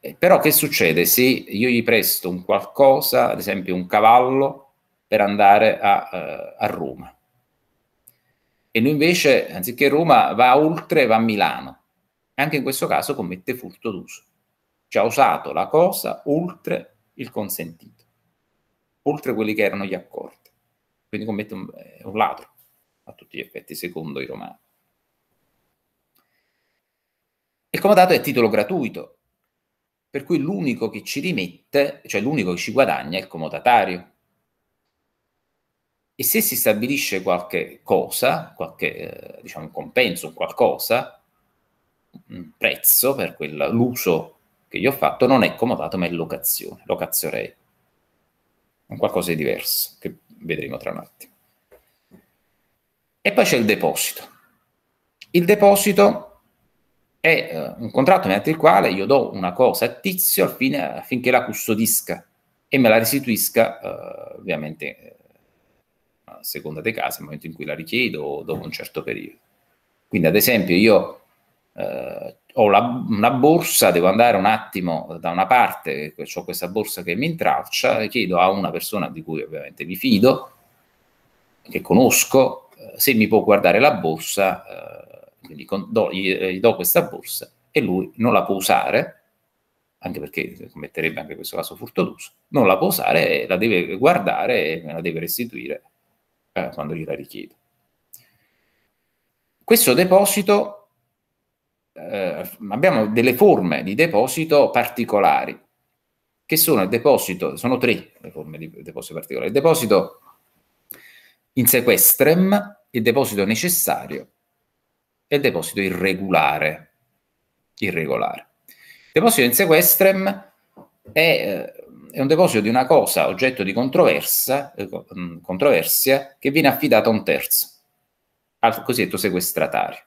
A: Eh, però che succede se io gli presto un qualcosa, ad esempio un cavallo, per andare a, uh, a Roma? E lui invece, anziché Roma, va oltre, va a Milano. E anche in questo caso commette furto d'uso. Cioè ha usato la cosa oltre il consentito oltre quelli che erano gli accordi. Quindi commette un, eh, un ladro, a tutti gli effetti, secondo i romani. Il comodato è titolo gratuito, per cui l'unico che ci rimette, cioè l'unico che ci guadagna è il comodatario. E se si stabilisce qualche cosa, qualche, eh, diciamo, compenso, qualcosa, un prezzo per quella, l'uso che io ho fatto, non è comodato ma è locazione, locazione un qualcosa di diverso, che vedremo tra un attimo. E poi c'è il deposito. Il deposito è uh, un contratto mediante il quale io do una cosa a tizio affine, affinché la custodisca e me la restituisca, uh, ovviamente, uh, a seconda dei casi, nel momento in cui la richiedo o dopo un certo periodo. Quindi, ad esempio, io eh, ho la, una borsa, devo andare un attimo da una parte, ho questa borsa che mi intralcia, chiedo a una persona di cui ovviamente mi fido, che conosco, eh, se mi può guardare la borsa, eh, quindi con, do, gli, eh, gli do questa borsa e lui non la può usare, anche perché commetterebbe anche questo caso furto d'uso, non la può usare, la deve guardare e me la deve restituire eh, quando gliela richiedo. Questo deposito eh, abbiamo delle forme di deposito particolari, che sono il deposito, sono tre le forme di deposito particolari, il deposito in sequestrem, il deposito necessario e il deposito irregolare. irregolare. Il deposito in sequestrem è, eh, è, un deposito di una cosa oggetto di controversia, eh, controversia che viene affidata a un terzo, al cosiddetto sequestratario.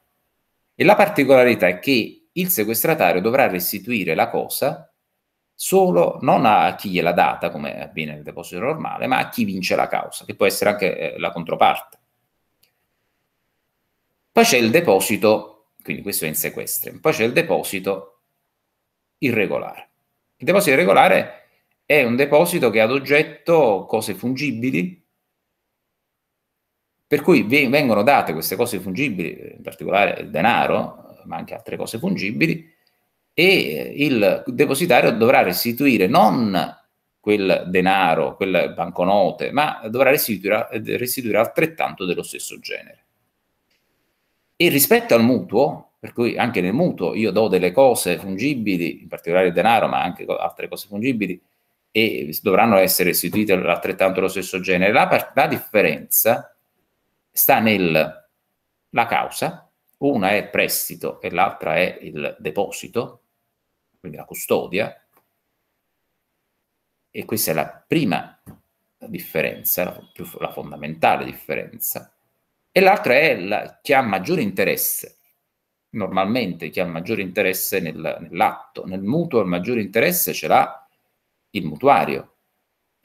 A: E la particolarità è che il sequestratario dovrà restituire la cosa solo non a chi gliela data, come avviene nel deposito normale, ma a chi vince la causa, che può essere anche eh, la controparte. Poi c'è il deposito, quindi questo è in sequestro, poi c'è il deposito irregolare. Il deposito irregolare è un deposito che ha ad oggetto cose fungibili per cui vengono date queste cose fungibili, in particolare il denaro, ma anche altre cose fungibili, e il depositario dovrà restituire non quel denaro, quelle banconote, ma dovrà restituire, restituire altrettanto dello stesso genere. E rispetto al mutuo, per cui anche nel mutuo io do delle cose fungibili, in particolare il denaro, ma anche altre cose fungibili, e dovranno essere restituite altrettanto dello stesso genere, la, la differenza sta nella causa, una è prestito e l'altra è il deposito, quindi la custodia, e questa è la prima differenza, la, più, la fondamentale differenza, e l'altra è la, chi ha maggiore interesse, normalmente chi ha maggiore interesse nel, nell'atto, nel mutuo il maggiore interesse ce l'ha il mutuario,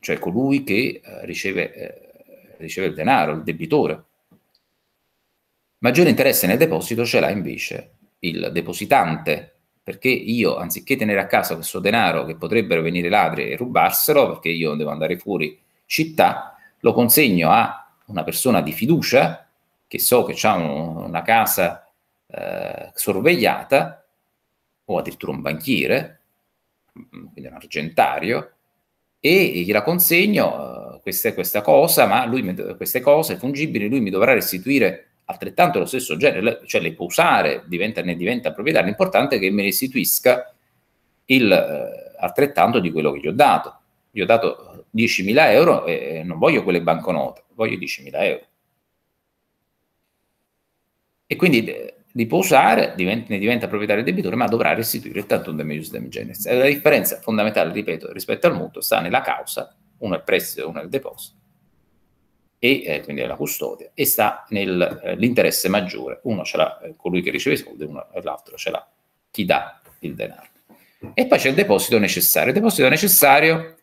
A: cioè colui che eh, riceve, eh, riceve il denaro, il debitore Maggiore interesse nel deposito ce l'ha invece il depositante, perché io anziché tenere a casa questo denaro che potrebbero venire ladri e rubarselo, perché io devo andare fuori città, lo consegno a una persona di fiducia che so che ha un, una casa eh, sorvegliata o addirittura un banchiere, mm, quindi un argentario, e gliela consegno eh, questa, questa cosa, ma lui, queste cose fungibili lui mi dovrà restituire altrettanto lo stesso genere, cioè le può usare, diventa, ne diventa proprietario, l'importante è che mi restituisca il, eh, altrettanto di quello che gli ho dato. Gli ho dato 10.000 eh, euro e non voglio quelle banconote, voglio 10.000 euro. E quindi eh, li può usare, diventa, ne diventa proprietario debitore, ma dovrà restituire il un demius dem generis. Eh, la differenza fondamentale, ripeto, rispetto al mutuo sta nella causa, uno è il prestito, e uno è il deposito e eh, quindi è la custodia, e sta nell'interesse eh, maggiore. Uno ce l'ha eh, colui che riceve i soldi, uno, eh, l'altro ce l'ha chi dà il denaro. E poi c'è il deposito necessario. Il deposito necessario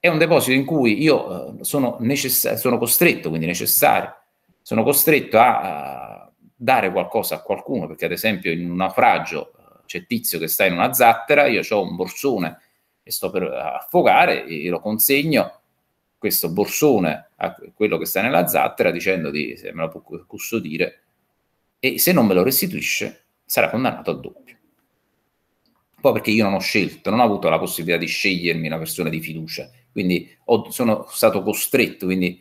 A: è un deposito in cui io eh, sono, necess- sono costretto, quindi necessario, sono costretto a, a dare qualcosa a qualcuno, perché ad esempio in un naufragio eh, c'è tizio che sta in una zattera, io ho un borsone e sto per affogare, e lo consegno questo borsone a quello che sta nella zattera dicendogli se me lo può custodire e se non me lo restituisce sarà condannato al doppio. Poi perché io non ho scelto, non ho avuto la possibilità di scegliermi una persona di fiducia, quindi ho, sono stato costretto, quindi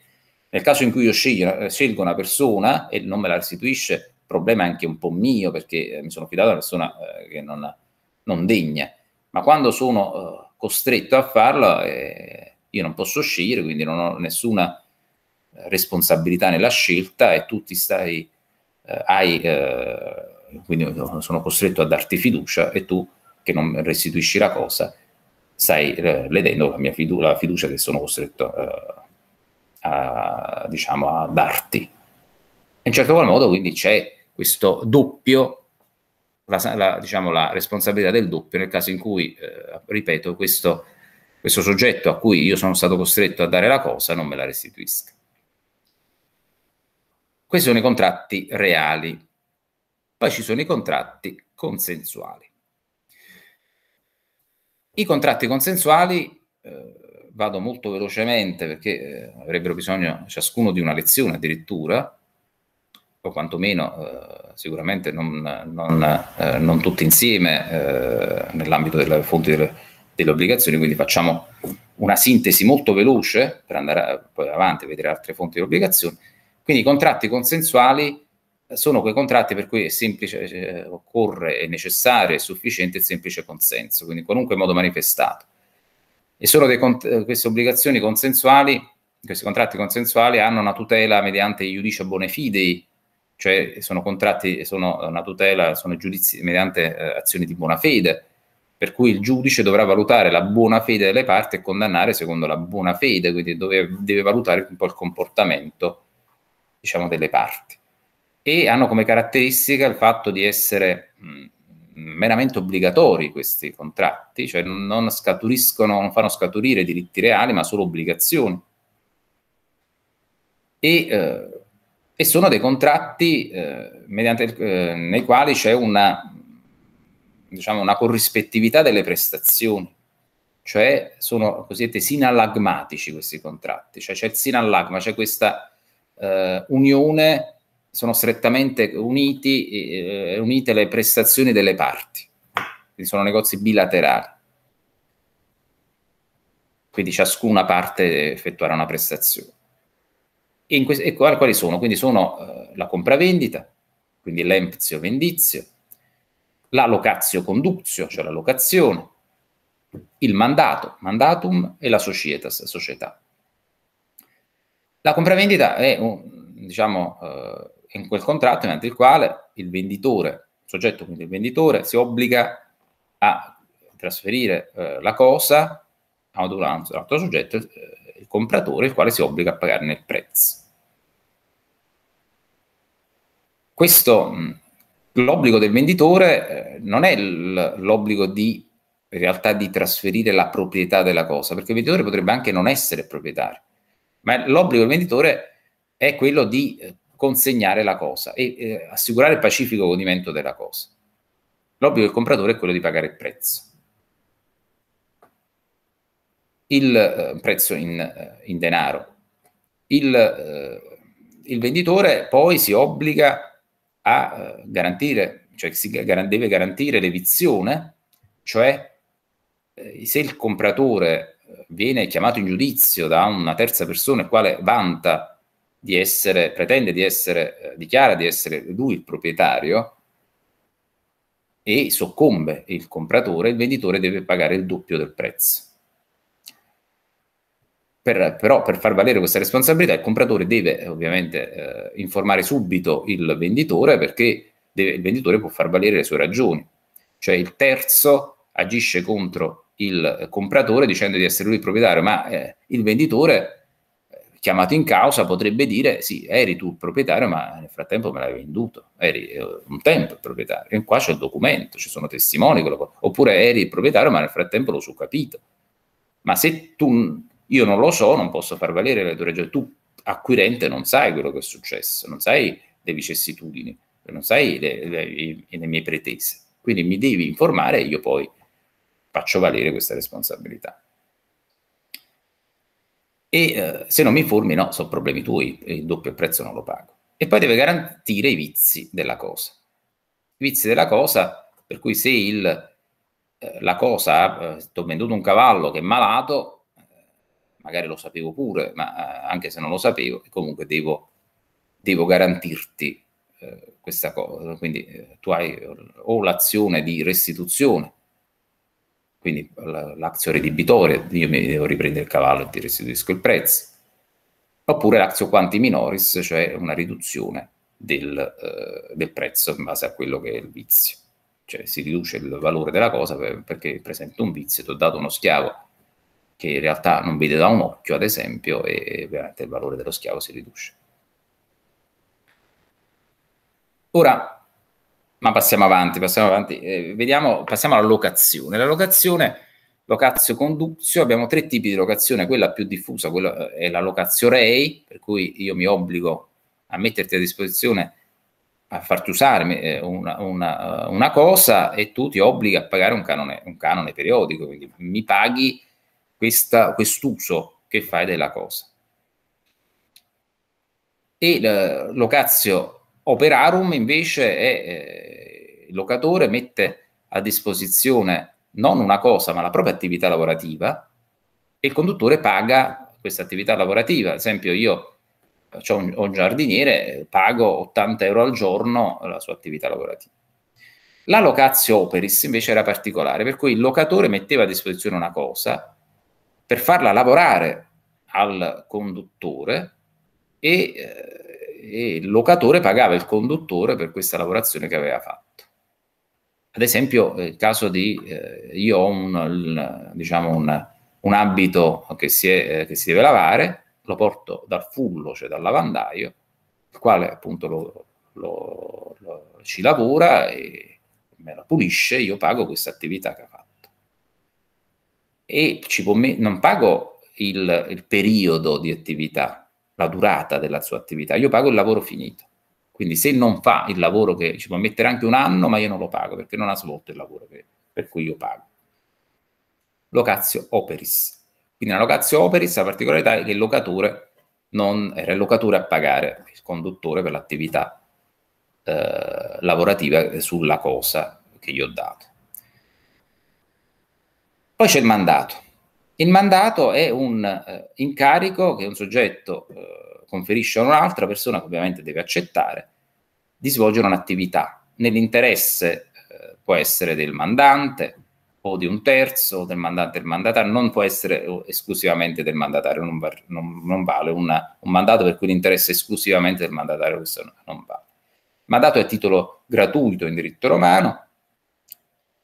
A: nel caso in cui io sceglio, scelgo una persona e non me la restituisce, il problema è anche un po' mio perché eh, mi sono fidato a una persona eh, che non, non degna, ma quando sono eh, costretto a farlo... Eh, io non posso scegliere, quindi non ho nessuna eh, responsabilità nella scelta e tu ti stai, eh, hai, eh, quindi sono costretto a darti fiducia e tu che non restituisci la cosa stai eh, ledendo la mia fidu- la fiducia che sono costretto eh, a, diciamo, a darti. In un certo qual modo quindi c'è questo doppio la, la, diciamo, la responsabilità del doppio nel caso in cui, eh, ripeto, questo questo soggetto a cui io sono stato costretto a dare la cosa non me la restituisca. Questi sono i contratti reali. Poi ci sono i contratti consensuali. I contratti consensuali, eh, vado molto velocemente perché eh, avrebbero bisogno ciascuno di una lezione addirittura, o quantomeno eh, sicuramente non, non, eh, non, tutti insieme eh, nell'ambito delle fonti del delle obbligazioni, quindi facciamo una sintesi molto veloce per andare a, poi avanti a vedere altre fonti di obbligazioni. Quindi i contratti consensuali sono quei contratti per cui è semplice, eh, occorre, è necessario, è sufficiente il semplice consenso, quindi in qualunque modo manifestato. E solo cont- eh, queste obbligazioni consensuali, questi contratti consensuali hanno una tutela mediante iudice bone fidei, cioè sono contratti, sono una tutela, sono giudizi mediante eh, azioni di buona fede, per cui il giudice dovrà valutare la buona fede delle parti e condannare secondo la buona fede, quindi dove, deve valutare un po' il comportamento diciamo, delle parti. E hanno come caratteristica il fatto di essere mh, mm, meramente obbligatori questi contratti, cioè non, scaturiscono, non fanno scaturire diritti reali, ma solo obbligazioni. E, eh, e sono dei contratti eh, mediante, eh, nei quali c'è una diciamo, una corrispettività delle prestazioni, cioè sono cosiddette sinallagmatici questi contratti, cioè c'è il sinallagma, c'è questa eh, unione, sono strettamente uniti, eh, unite le prestazioni delle parti, quindi sono negozi bilaterali. Quindi ciascuna parte effettuerà una prestazione. E, quali sono? Quindi sono eh, la compravendita, quindi l'empzio vendizio, la locatio conductio, cioè la locazione, il mandato, mandatum e la societas, società. La compravendita è un, diciamo, eh, in quel contratto mediante il quale il venditore, il soggetto quindi il venditore, si obbliga a trasferire eh, la cosa ad un altro soggetto, eh, il compratore, il quale si obbliga a pagarne il prezzo. Questo l'obbligo del venditore eh, non è l'obbligo di in realtà di trasferire la proprietà della cosa, perché il venditore potrebbe anche non essere proprietario, ma l'obbligo del venditore è quello di eh, consegnare la cosa e eh, assicurare il pacifico godimento della cosa. L'obbligo del compratore è quello di pagare il prezzo. Il eh, prezzo in, eh, in denaro. Il, il venditore poi si obbliga a eh, garantire, cioè si deve garantire l'evizione, cioè eh, se il compratore eh, viene chiamato in giudizio da una terza persona, il quale vanta di essere, pretende di essere, dichiara di essere lui il proprietario, e soccombe il compratore, il venditore deve pagare il doppio del prezzo. Per, però per far valere questa responsabilità il compratore deve eh, ovviamente eh, informare subito il venditore perché deve, il venditore può far valere le sue ragioni. Cioè il terzo agisce contro il compratore dicendo di essere lui il proprietario, ma eh, il venditore eh, chiamato in causa potrebbe dire sì, eri tu il proprietario, ma nel frattempo me l'hai venduto, eri eh, un tempo il proprietario, e qua c'è il documento, ci sono testimoni, oppure eri il proprietario, ma nel frattempo l'ho capito. Ma se tu io non lo so, non posso far valere le tue ragioni. Tu, acquirente, non sai quello che è successo, non sai le vicissitudini, non sai le, le, le mie pretese. Quindi mi devi informare e io poi faccio valere questa responsabilità. E eh, se non mi informi, no, sono problemi tuoi, il doppio prezzo non lo pago. E poi deve garantire i vizi della cosa. I vizi della cosa, per cui se il, eh, la cosa, eh, ti ho venduto un cavallo che è malato, magari lo sapevo pure, ma eh, anche se non lo sapevo, comunque devo, devo garantirti eh, questa cosa. Quindi eh, tu hai o l'azione di restituzione, quindi l'azione redibitoria, io mi devo riprendere il cavallo e ti restituisco il prezzo, oppure l'azione quanti minoris, cioè una riduzione del, eh, del, prezzo in base a quello che è il vizio. Cioè si riduce il valore della cosa per, perché presenta un vizio, ti ho dato uno schiavo che in realtà non vede da un occhio, ad esempio, e ovviamente il valore dello schiavo si riduce. Ora, ma passiamo avanti, passiamo avanti, eh, vediamo, passiamo alla locazione. La locazione, locazio conduzio, abbiamo tre tipi di locazione, quella più diffusa quella eh, è la locazio rei, per cui io mi obbligo a metterti a disposizione a farti usare eh, una, una, una, cosa e tu ti obblighi a pagare un canone, un canone periodico, quindi mi paghi questa, quest'uso che fai della cosa. E eh, locazio operarum invece è, eh, il locatore mette a disposizione non una cosa ma la propria attività lavorativa e il conduttore paga questa attività lavorativa. Ad esempio io eh, ho un, ho un giardiniere, pago 80 euro al giorno la sua attività lavorativa. La locazio operis invece era particolare, per cui il locatore metteva a disposizione una cosa per farla lavorare al conduttore e, eh, e il locatore pagava il conduttore per questa lavorazione che aveva fatto. Ad esempio, eh, il caso di eh, io ho un, diciamo un, un abito che si, è, eh, che si, deve lavare, lo porto dal fullo, cioè dal lavandaio, il quale appunto lo, lo, lo, ci lavora e me la pulisce, io pago questa attività che fa e me- non pago il, il periodo di attività, la durata della sua attività, io pago il lavoro finito. Quindi se non fa il lavoro che ci può mettere anche un anno, ma io non lo pago perché non ha svolto il lavoro che, per cui io pago. Locazio operis. Quindi la locazio operis la particolarità è che il locatore non, era il locatore a pagare il conduttore per l'attività eh, lavorativa sulla cosa che gli ho dato. Poi c'è il mandato. Il mandato è un eh, incarico che un soggetto eh, conferisce a un'altra persona, che ovviamente deve accettare, di svolgere un'attività nell'interesse, eh, può essere del mandante o di un terzo, o del mandante del mandatario, non può essere eh, esclusivamente del mandatario, non, va, non, non vale una, un mandato per cui l'interesse è esclusivamente del mandatario, questo non vale. Il mandato è a titolo gratuito in diritto romano,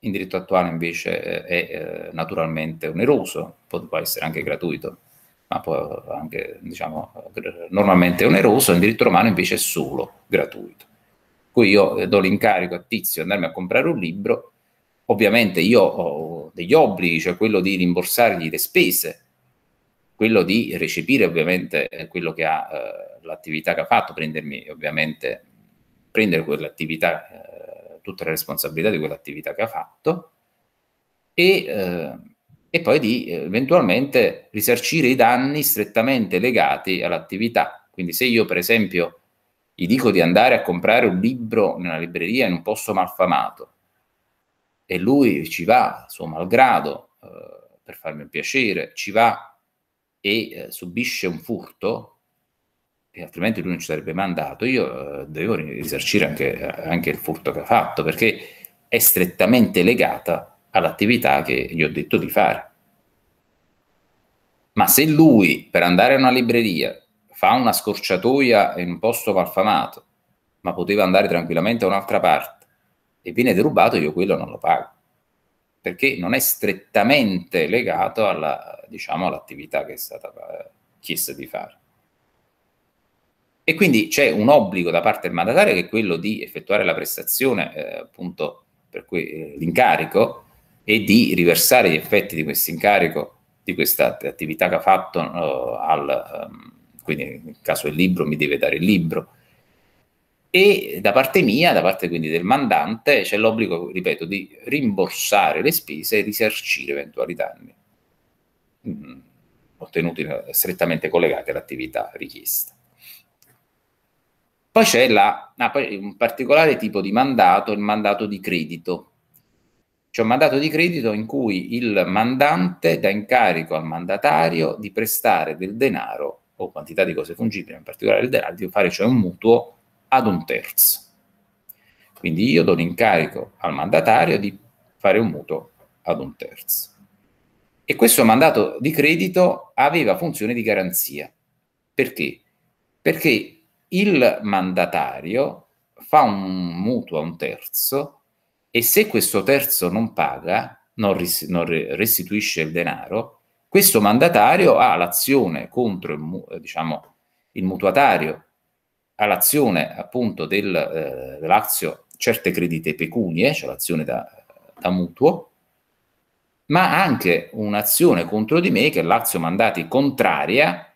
A: in diritto attuale invece eh, è eh, naturalmente oneroso, può essere anche gratuito, ma può anche, diciamo, normalmente oneroso, in diritto romano invece è solo gratuito. Qui io eh, do l'incarico a Tizio di andarmi a comprare un libro, ovviamente io ho degli obblighi, cioè quello di rimborsargli le spese, quello di recepire ovviamente quello che ha l'attività che ha fatto, prendermi ovviamente, prendere quell'attività tutta la responsabilità di quell'attività che ha fatto e, eh, e poi di eh, eventualmente risarcire i danni strettamente legati all'attività. Quindi se io per esempio gli dico di andare a comprare un libro nella libreria in un posto malfamato e lui ci va, suo malgrado, eh, per farmi un piacere, ci va e eh, subisce un furto, e altrimenti lui non ci sarebbe mandato, io eh, devo risarcire anche, eh, anche, il furto che ha fatto, perché è strettamente legata all'attività che gli ho detto di fare. Ma se lui, per andare a una libreria, fa una scorciatoia in un posto malfamato, ma poteva andare tranquillamente a un'altra parte, e viene derubato, io quello non lo pago, perché non è strettamente legato alla, diciamo, all'attività che è stata eh, chiesta di fare. E quindi c'è un obbligo da parte del mandatario che è quello di effettuare la prestazione, eh, appunto, per cui eh, l'incarico e di riversare gli effetti di questo incarico, di questa attività che ha fatto eh, al, um, quindi nel caso del libro mi deve dare il libro. E da parte mia, da parte quindi del mandante, c'è l'obbligo, ripeto, di rimborsare le spese e risarcire eventuali danni mh, mm, ottenuti eh, strettamente collegati all'attività richiesta. Poi c'è la, ah, un particolare tipo di mandato, il mandato di credito. C'è un mandato di credito in cui il mandante dà incarico al mandatario di prestare del denaro o quantità di cose fungibili, in particolare il denaro, di fare cioè un mutuo ad un terzo. Quindi io do l'incarico al mandatario di fare un mutuo ad un terzo. E questo mandato di credito aveva funzione di garanzia. Perché? Perché il mandatario fa un mutuo a un terzo e se questo terzo non paga, non, res- non restituisce il denaro, questo mandatario ha l'azione contro il, mu- diciamo, il mutuatario, ha l'azione appunto del, eh, dell'azio certe credite pecunie, cioè l'azione da, da mutuo, ma anche un'azione contro di me che è l'azio mandati contraria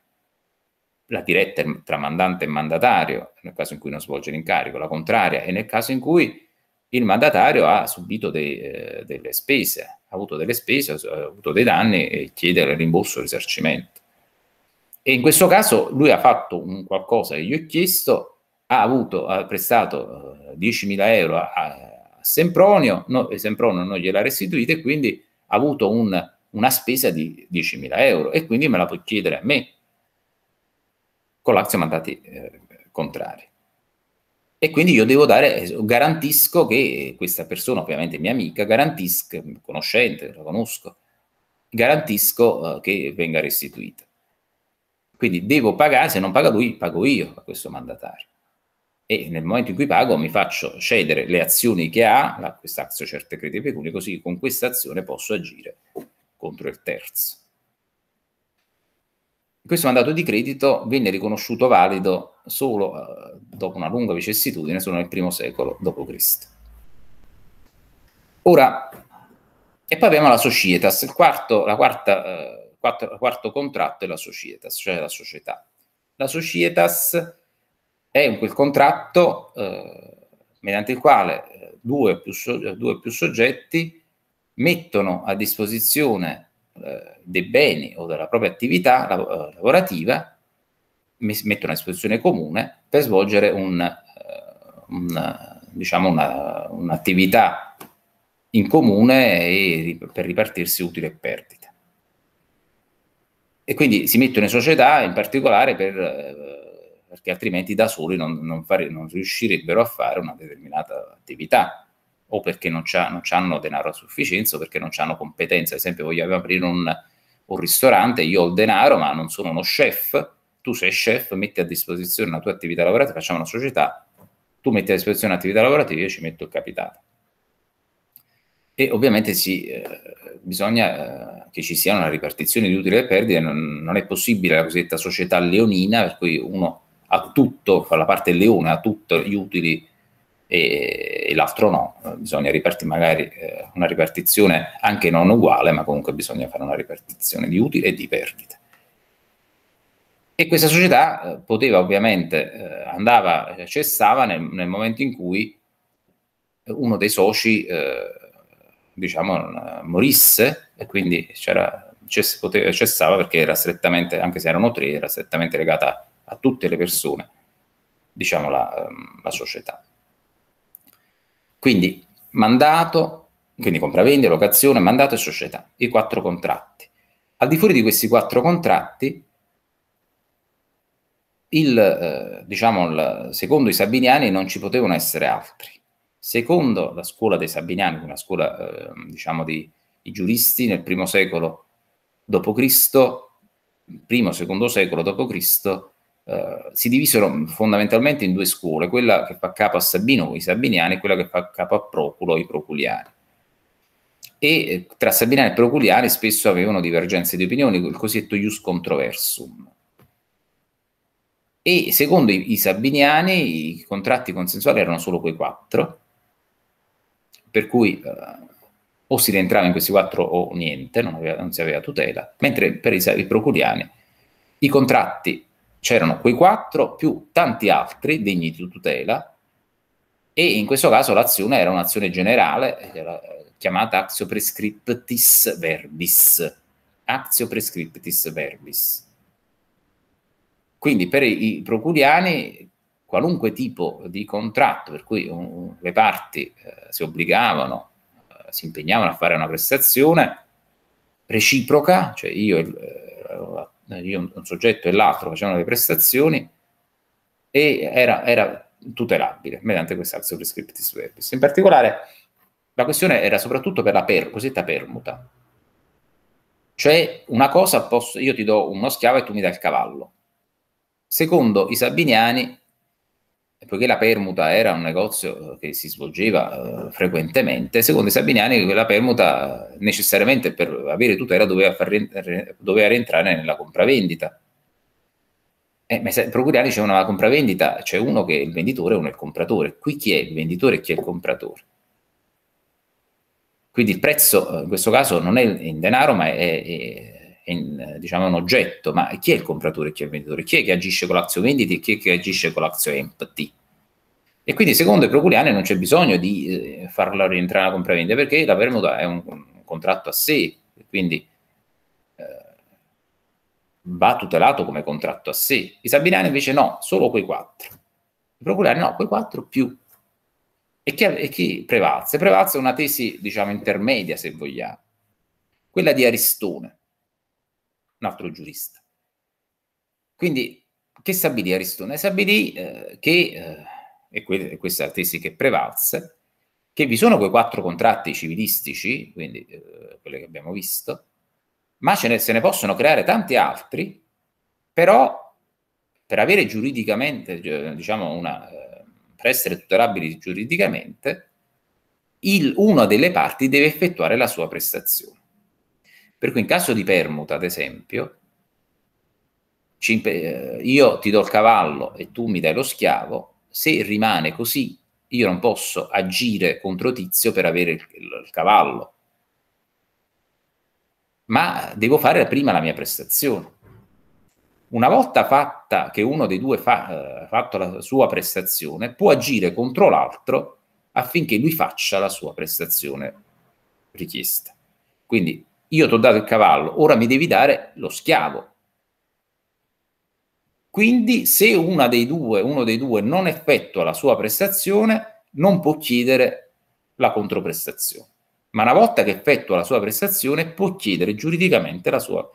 A: la diretta tra mandante e mandatario, nel caso in cui non svolge l'incarico, la contraria e nel caso in cui il mandatario ha subito dei, eh, delle spese, ha avuto delle spese, ha avuto dei danni e chiede il rimborso o risarcimento. E in questo caso lui ha fatto un qualcosa che gli ho chiesto, ha, avuto, ha prestato eh, 10.000 euro a, a Sempronio, no, e Sempronio non gliela ha restituita e quindi ha avuto un, una spesa di 10.000 euro e quindi me la può chiedere a me con l'Azio mandati eh, contrari. E quindi io devo dare, garantisco che questa persona, ovviamente mia amica, garantisco, conoscente, la conosco, garantisco eh, che venga restituita. Quindi devo pagare, se non paga lui, pago io a questo mandatario. E nel momento in cui pago mi faccio cedere le azioni che ha, questa Azio Certe Crediti Pecuni, così con questa azione posso agire contro il terzo. Questo mandato di credito venne riconosciuto valido solo eh, dopo una lunga vicissitudine, solo nel primo secolo d.C. Ora, e poi abbiamo la societas, il quarto, la quarta, eh, quattro, quarto contratto è la societas, cioè la società. La societas è quel contratto eh, mediante il quale eh, due o più soggetti mettono a disposizione eh, dei beni o della propria attività lav eh, lavorativa mettono a disposizione comune per svolgere un, eh, diciamo una, diciamo un'attività in comune e, per ripartirsi utile e perdita. E quindi si mettono in società in particolare per, perché altrimenti da soli non, non, fare, non riuscirebbero a fare una determinata attività o perché non, non hanno denaro a sufficienza o perché non hanno competenza. Ad esempio, voglio aprire un, un ristorante, io ho il denaro ma non sono uno chef, tu sei chef, metti a disposizione la tua attività lavorativa, facciamo una società, tu metti a disposizione l'attività lavorativa, io ci metto il capitale. E ovviamente sì, eh, bisogna eh, che ci sia una ripartizione di utili e perdite, non, non, è possibile la cosiddetta società leonina, per cui uno ha tutto, fa la parte leone, ha tutti gli utili e, e l'altro no, bisogna ripartire magari eh, una ripartizione anche non uguale, ma comunque bisogna fare una ripartizione di utili e di perdite. E questa società eh, poteva ovviamente, eh, andava, eh, cessava nel, nel, momento in cui uno dei soci, eh, diciamo, morisse e quindi cess, poteva, cessava perché era strettamente, anche se erano tre, era strettamente legata a tutte le persone, diciamo, la, ehm, la società. Quindi mandato, quindi compravendita, locazione, mandato e società, i quattro contratti. Al di fuori di questi quattro contratti, il, eh, diciamo, il, secondo i Sabiniani non ci potevano essere altri. Secondo la scuola dei Sabiniani, una scuola eh, diciamo di giuristi nel primo secolo d.C., primo secondo secolo d.C., eh, si divisero mm, fondamentalmente in due scuole, quella che fa capo a Sabino i sabiniani e quella che fa capo a Proculo i proculiani. E eh, tra sabiniani e proculiani spesso avevano divergenze di opinioni, il cosiddetto ius controversum. E secondo i, i sabiniani i contratti consensuali erano solo quei quattro, per cui eh, o si rientrava in questi quattro o niente, non, aveva, non si aveva tutela, mentre per i, i proculiani i contratti c'erano quei quattro più tanti altri degni di tutela e in questo caso l'azione era un'azione generale eh, eh, chiamata Axio Prescriptis Verbis. Axio Prescriptis Verbis. Quindi per i procuriani qualunque tipo di contratto per cui un, le parti eh, si obbligavano, eh, si impegnavano a fare una prestazione reciproca, cioè io e eh, eh, un, un soggetto e l'altro facevano le prestazioni e era, era tutelabile mediante questa axio prescriptis verbis. In particolare la questione era soprattutto per la per, cosiddetta permuta, cioè una cosa posso, io ti do uno schiavo e tu mi dai il cavallo. Secondo i Sabiniani e poiché la permuta era un negozio eh, che si svolgeva eh, frequentemente, secondo i Sabiniani quella permuta eh, necessariamente per avere tutela doveva, rientrare, doveva rientrare nella compravendita. Eh, ma se procuriani c'è una compravendita, c'è uno che è il venditore e uno è il compratore. Qui chi è il venditore e chi è il compratore? Quindi il prezzo eh, in questo caso non è in denaro, ma è, è in, diciamo, un oggetto, ma chi è il compratore e chi è il venditore? Chi è che agisce con l'azio vendita e chi è che agisce con l'azio empty? E quindi secondo i proculiani non c'è bisogno di eh, farla rientrare alla compravendita perché la permuta è un, un contratto a sé, quindi eh, va tutelato come contratto a sé. I Sabinani invece no, solo quei quattro. I proculiani no, quei quattro più. E chi, e chi prevalse? Prevalse una tesi, diciamo, intermedia, se vogliamo, quella di Aristone un altro giurista. Quindi che stabilì Aristone? Stabilì eh, che, eh, e que- questa è la tesi che prevalse, che vi sono quei quattro contratti civilistici, quindi eh, quelli che abbiamo visto, ma ne, se ne possono creare tanti altri, però per avere giuridicamente, eh, diciamo, una, eh, per essere tutelabili giuridicamente, il, una delle parti deve effettuare la sua prestazione. Per cui in caso di permuta, ad esempio, eh, io ti do il cavallo e tu mi dai lo schiavo, se rimane così, io non posso agire contro Tizio per avere il, cavallo, ma devo fare prima la mia prestazione. Una volta fatta che uno dei due fa eh, fatto la sua prestazione, può agire contro l'altro affinché lui faccia la sua prestazione richiesta. Quindi io ti ho dato il cavallo, ora mi devi dare lo schiavo. Quindi se dei due, uno dei due non effettua la sua prestazione, non può chiedere la controprestazione. Ma una volta che effettua la sua prestazione, può chiedere giuridicamente la, sua,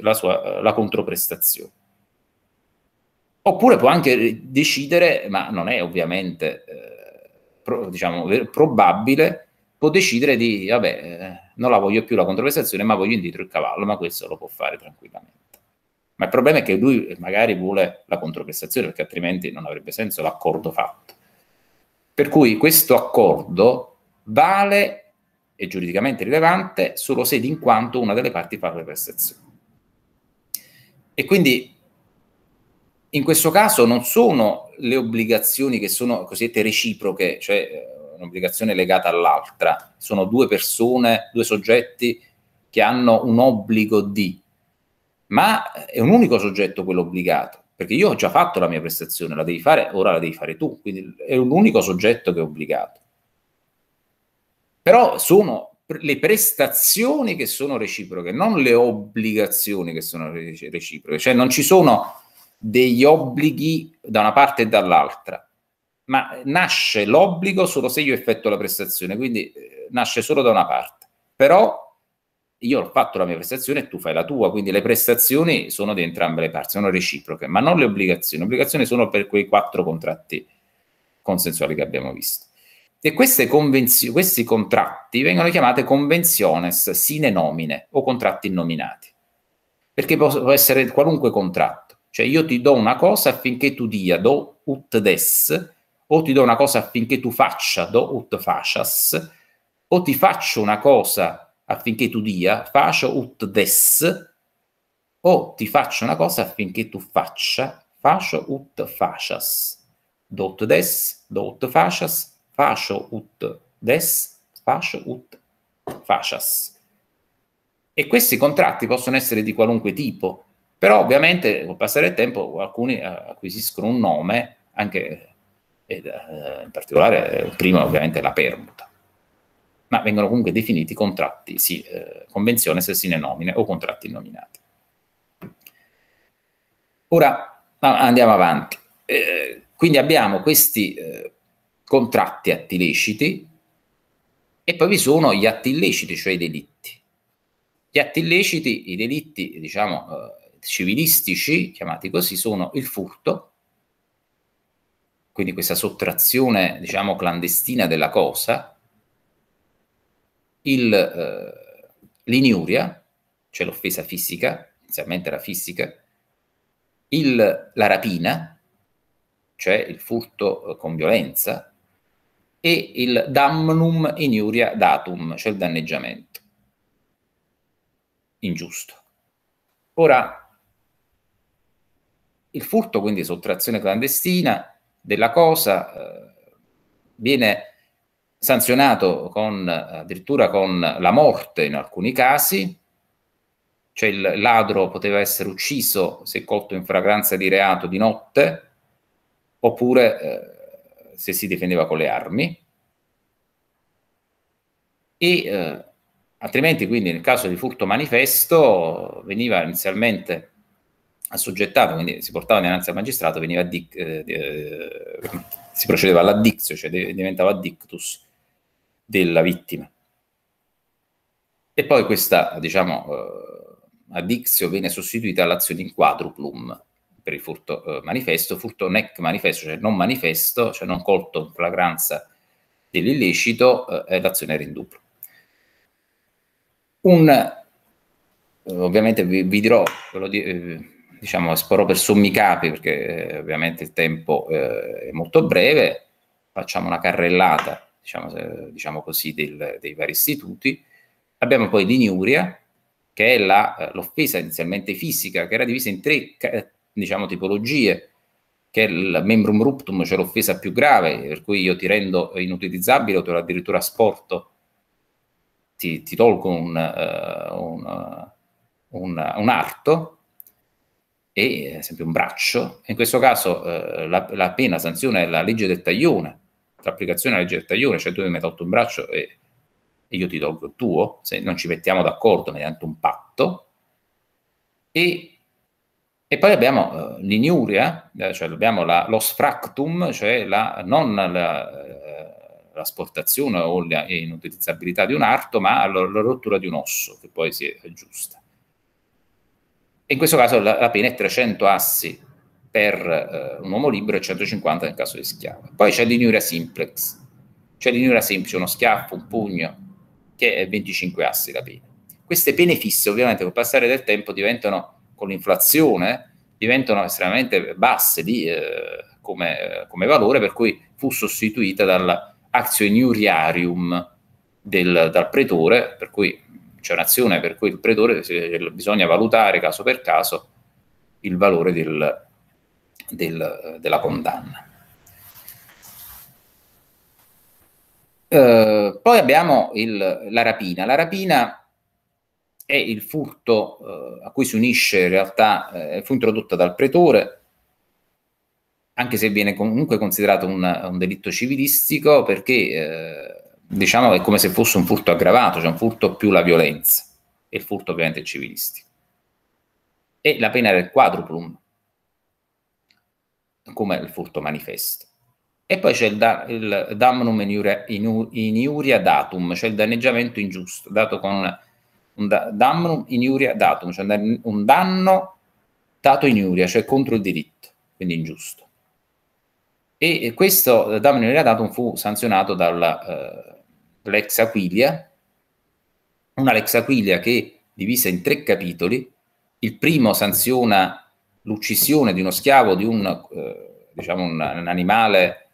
A: la, sua, eh, la controprestazione. Oppure può anche eh, decidere, ma non è ovviamente eh, pro, diciamo, probabile, può decidere di, vabbè, eh, non la voglio più la controprestazione, ma voglio indietro il cavallo, ma questo lo può fare tranquillamente. Ma il problema è che lui magari vuole la controprestazione, perché altrimenti non avrebbe senso l'accordo fatto. Per cui questo accordo vale, è giuridicamente rilevante, solo se ed in quanto una delle parti fa le prestazioni. E quindi in questo caso non sono le obbligazioni che sono cosiddette reciproche, cioè eh, un'obbligazione legata all'altra, sono due persone, due soggetti che hanno un obbligo di, ma è un unico soggetto quello obbligato, perché io ho già fatto la mia prestazione, la devi fare, ora la devi fare tu, quindi è un unico soggetto che è obbligato. Però sono le prestazioni che sono reciproche, non le obbligazioni che sono reciproche, cioè non ci sono degli obblighi da una parte e dall'altra ma nasce l'obbligo solo se io effetto la prestazione, quindi eh, nasce solo da una parte. Però io ho fatto la mia prestazione e tu fai la tua, quindi le prestazioni sono di entrambe le parti, sono reciproche, ma non le obbligazioni. Le obbligazioni sono per quei quattro contratti consensuali che abbiamo visto. E convenzio- questi contratti vengono chiamati conventiones sine nomine o contratti nominati, perché può essere qualunque contratto. Cioè io ti do una cosa affinché tu dia do ut des o ti do una cosa affinché tu faccia, do ut facias, o ti faccio una cosa affinché tu dia, faccio ut des, o ti faccio una cosa affinché tu faccia, faccio ut facias, do ut des, do ut facias, faccio ut des, faccio ut facias. E questi contratti possono essere di qualunque tipo, però ovviamente col passare del tempo alcuni acquisiscono un nome, anche ed, eh, in particolare eh, prima ovviamente la permuta, ma vengono comunque definiti contratti, sì, eh, convenzione se sine nomine o contratti nominati. Ora andiamo avanti. Eh, quindi abbiamo questi eh, contratti atti leciti e poi vi sono gli atti illeciti, cioè i delitti. Gli atti illeciti, i delitti, diciamo, eh, civilistici, chiamati così, sono il furto, quindi questa sottrazione, diciamo, clandestina della cosa, il, eh, l'inuria, cioè l'offesa fisica, inizialmente era fisica, il, la rapina, cioè il furto eh, con violenza, e il damnum iniuria datum, cioè il danneggiamento ingiusto. Ora, il furto, quindi sottrazione clandestina, della cosa, eh, viene sanzionato con, addirittura con la morte in alcuni casi, cioè il ladro poteva essere ucciso se colto in fragranza di reato di notte, oppure eh, se si difendeva con le armi. E eh, altrimenti, quindi, nel caso di furto manifesto, veniva inizialmente assoggettato, quindi si portava dinanzi al magistrato, veniva dic, eh, eh, si procedeva all'addizio, cioè diventava addictus della vittima. E poi questa, diciamo, eh, addizio viene sostituita all'azione in quadruplum per il furto eh, manifesto, furto nec manifesto, cioè non manifesto, cioè non colto in flagranza dell'illecito, eh, l'azione era in duplo. Un, eh, ovviamente vi, vi dirò, ve lo, di, eh, diciamo, sporò per sommi capi, perché eh, ovviamente il tempo eh, è molto breve, facciamo una carrellata, diciamo, eh, diciamo così, del, dei vari istituti. Abbiamo poi l'ignuria, che è la, eh, l'offesa inizialmente fisica, che era divisa in tre eh, diciamo, tipologie, che è il membrum ruptum, cioè l'offesa più grave, per cui io ti rendo inutilizzabile o te lo addirittura sporto, ti, ti tolgo un, uh, un, uh, un, un arto, e ad eh, esempio un braccio, in questo caso eh, la, la, pena, sanzione è la legge del taglione, l'applicazione alla legge del taglione, cioè tu mi hai tolto un braccio e, e io ti tolgo il tuo, se non ci mettiamo d'accordo mediante un patto, e, e poi abbiamo eh, l'ignuria, eh, cioè abbiamo la, lo sfractum, cioè la, non eh, l'asportazione o l'inutilizzabilità di un arto, ma la, la rottura di un osso, che poi si aggiusta in questo caso la, la pena è 300 assi per eh, un uomo libero e 150 nel caso di schiavo. Poi c'è l'inura simplex, c'è l'inura semplice, uno schiaffo, un pugno, che è 25 assi la pena. Queste pene fisse ovviamente col passare del tempo diventano, con l'inflazione, diventano estremamente basse di, eh, come, come, valore, per cui fu sostituita dall'azio iniuriarium del, dal pretore, per cui c'è un'azione per cui il pretore bisogna valutare caso per caso il valore del, del, della condanna. Eh, poi abbiamo il, la rapina. La rapina è il furto eh, a cui si unisce in realtà, eh, fu introdotta dal pretore, anche se viene comunque considerato un, un delitto civilistico, perché eh, diciamo che è come se fosse un furto aggravato, cioè un furto più la violenza, e il furto ovviamente civilisti. E la pena era il quadruplum, come il furto manifesto. E poi c'è il, da, il damnum in, in, in iuria, datum, cioè il danneggiamento ingiusto, dato con una, un da, damnum in iuria datum, cioè un danno dato in iuria, cioè contro il diritto, quindi ingiusto. E questo damnum in iuria datum fu sanzionato dalla... Eh, l'Exaquilia, una Lexaquilia che divisa in tre capitoli, il primo sanziona l'uccisione di uno schiavo di un, eh, diciamo un, un animale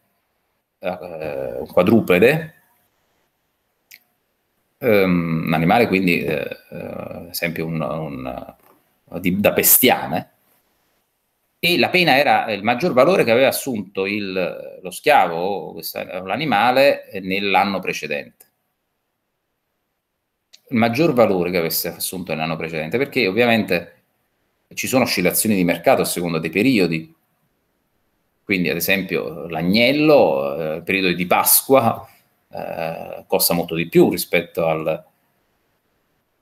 A: eh, un quadrupede, um, un animale quindi, eh, eh, ad esempio, un, un, di, da bestiame, e la pena era il maggior valore che aveva assunto il, lo schiavo o l'animale eh, nell'anno precedente. Il maggior valore che avesse assunto nell'anno precedente, perché ovviamente ci sono oscillazioni di mercato a seconda dei periodi. Quindi, ad esempio, l'agnello, eh, il periodo di Pasqua, eh, costa molto di più rispetto al,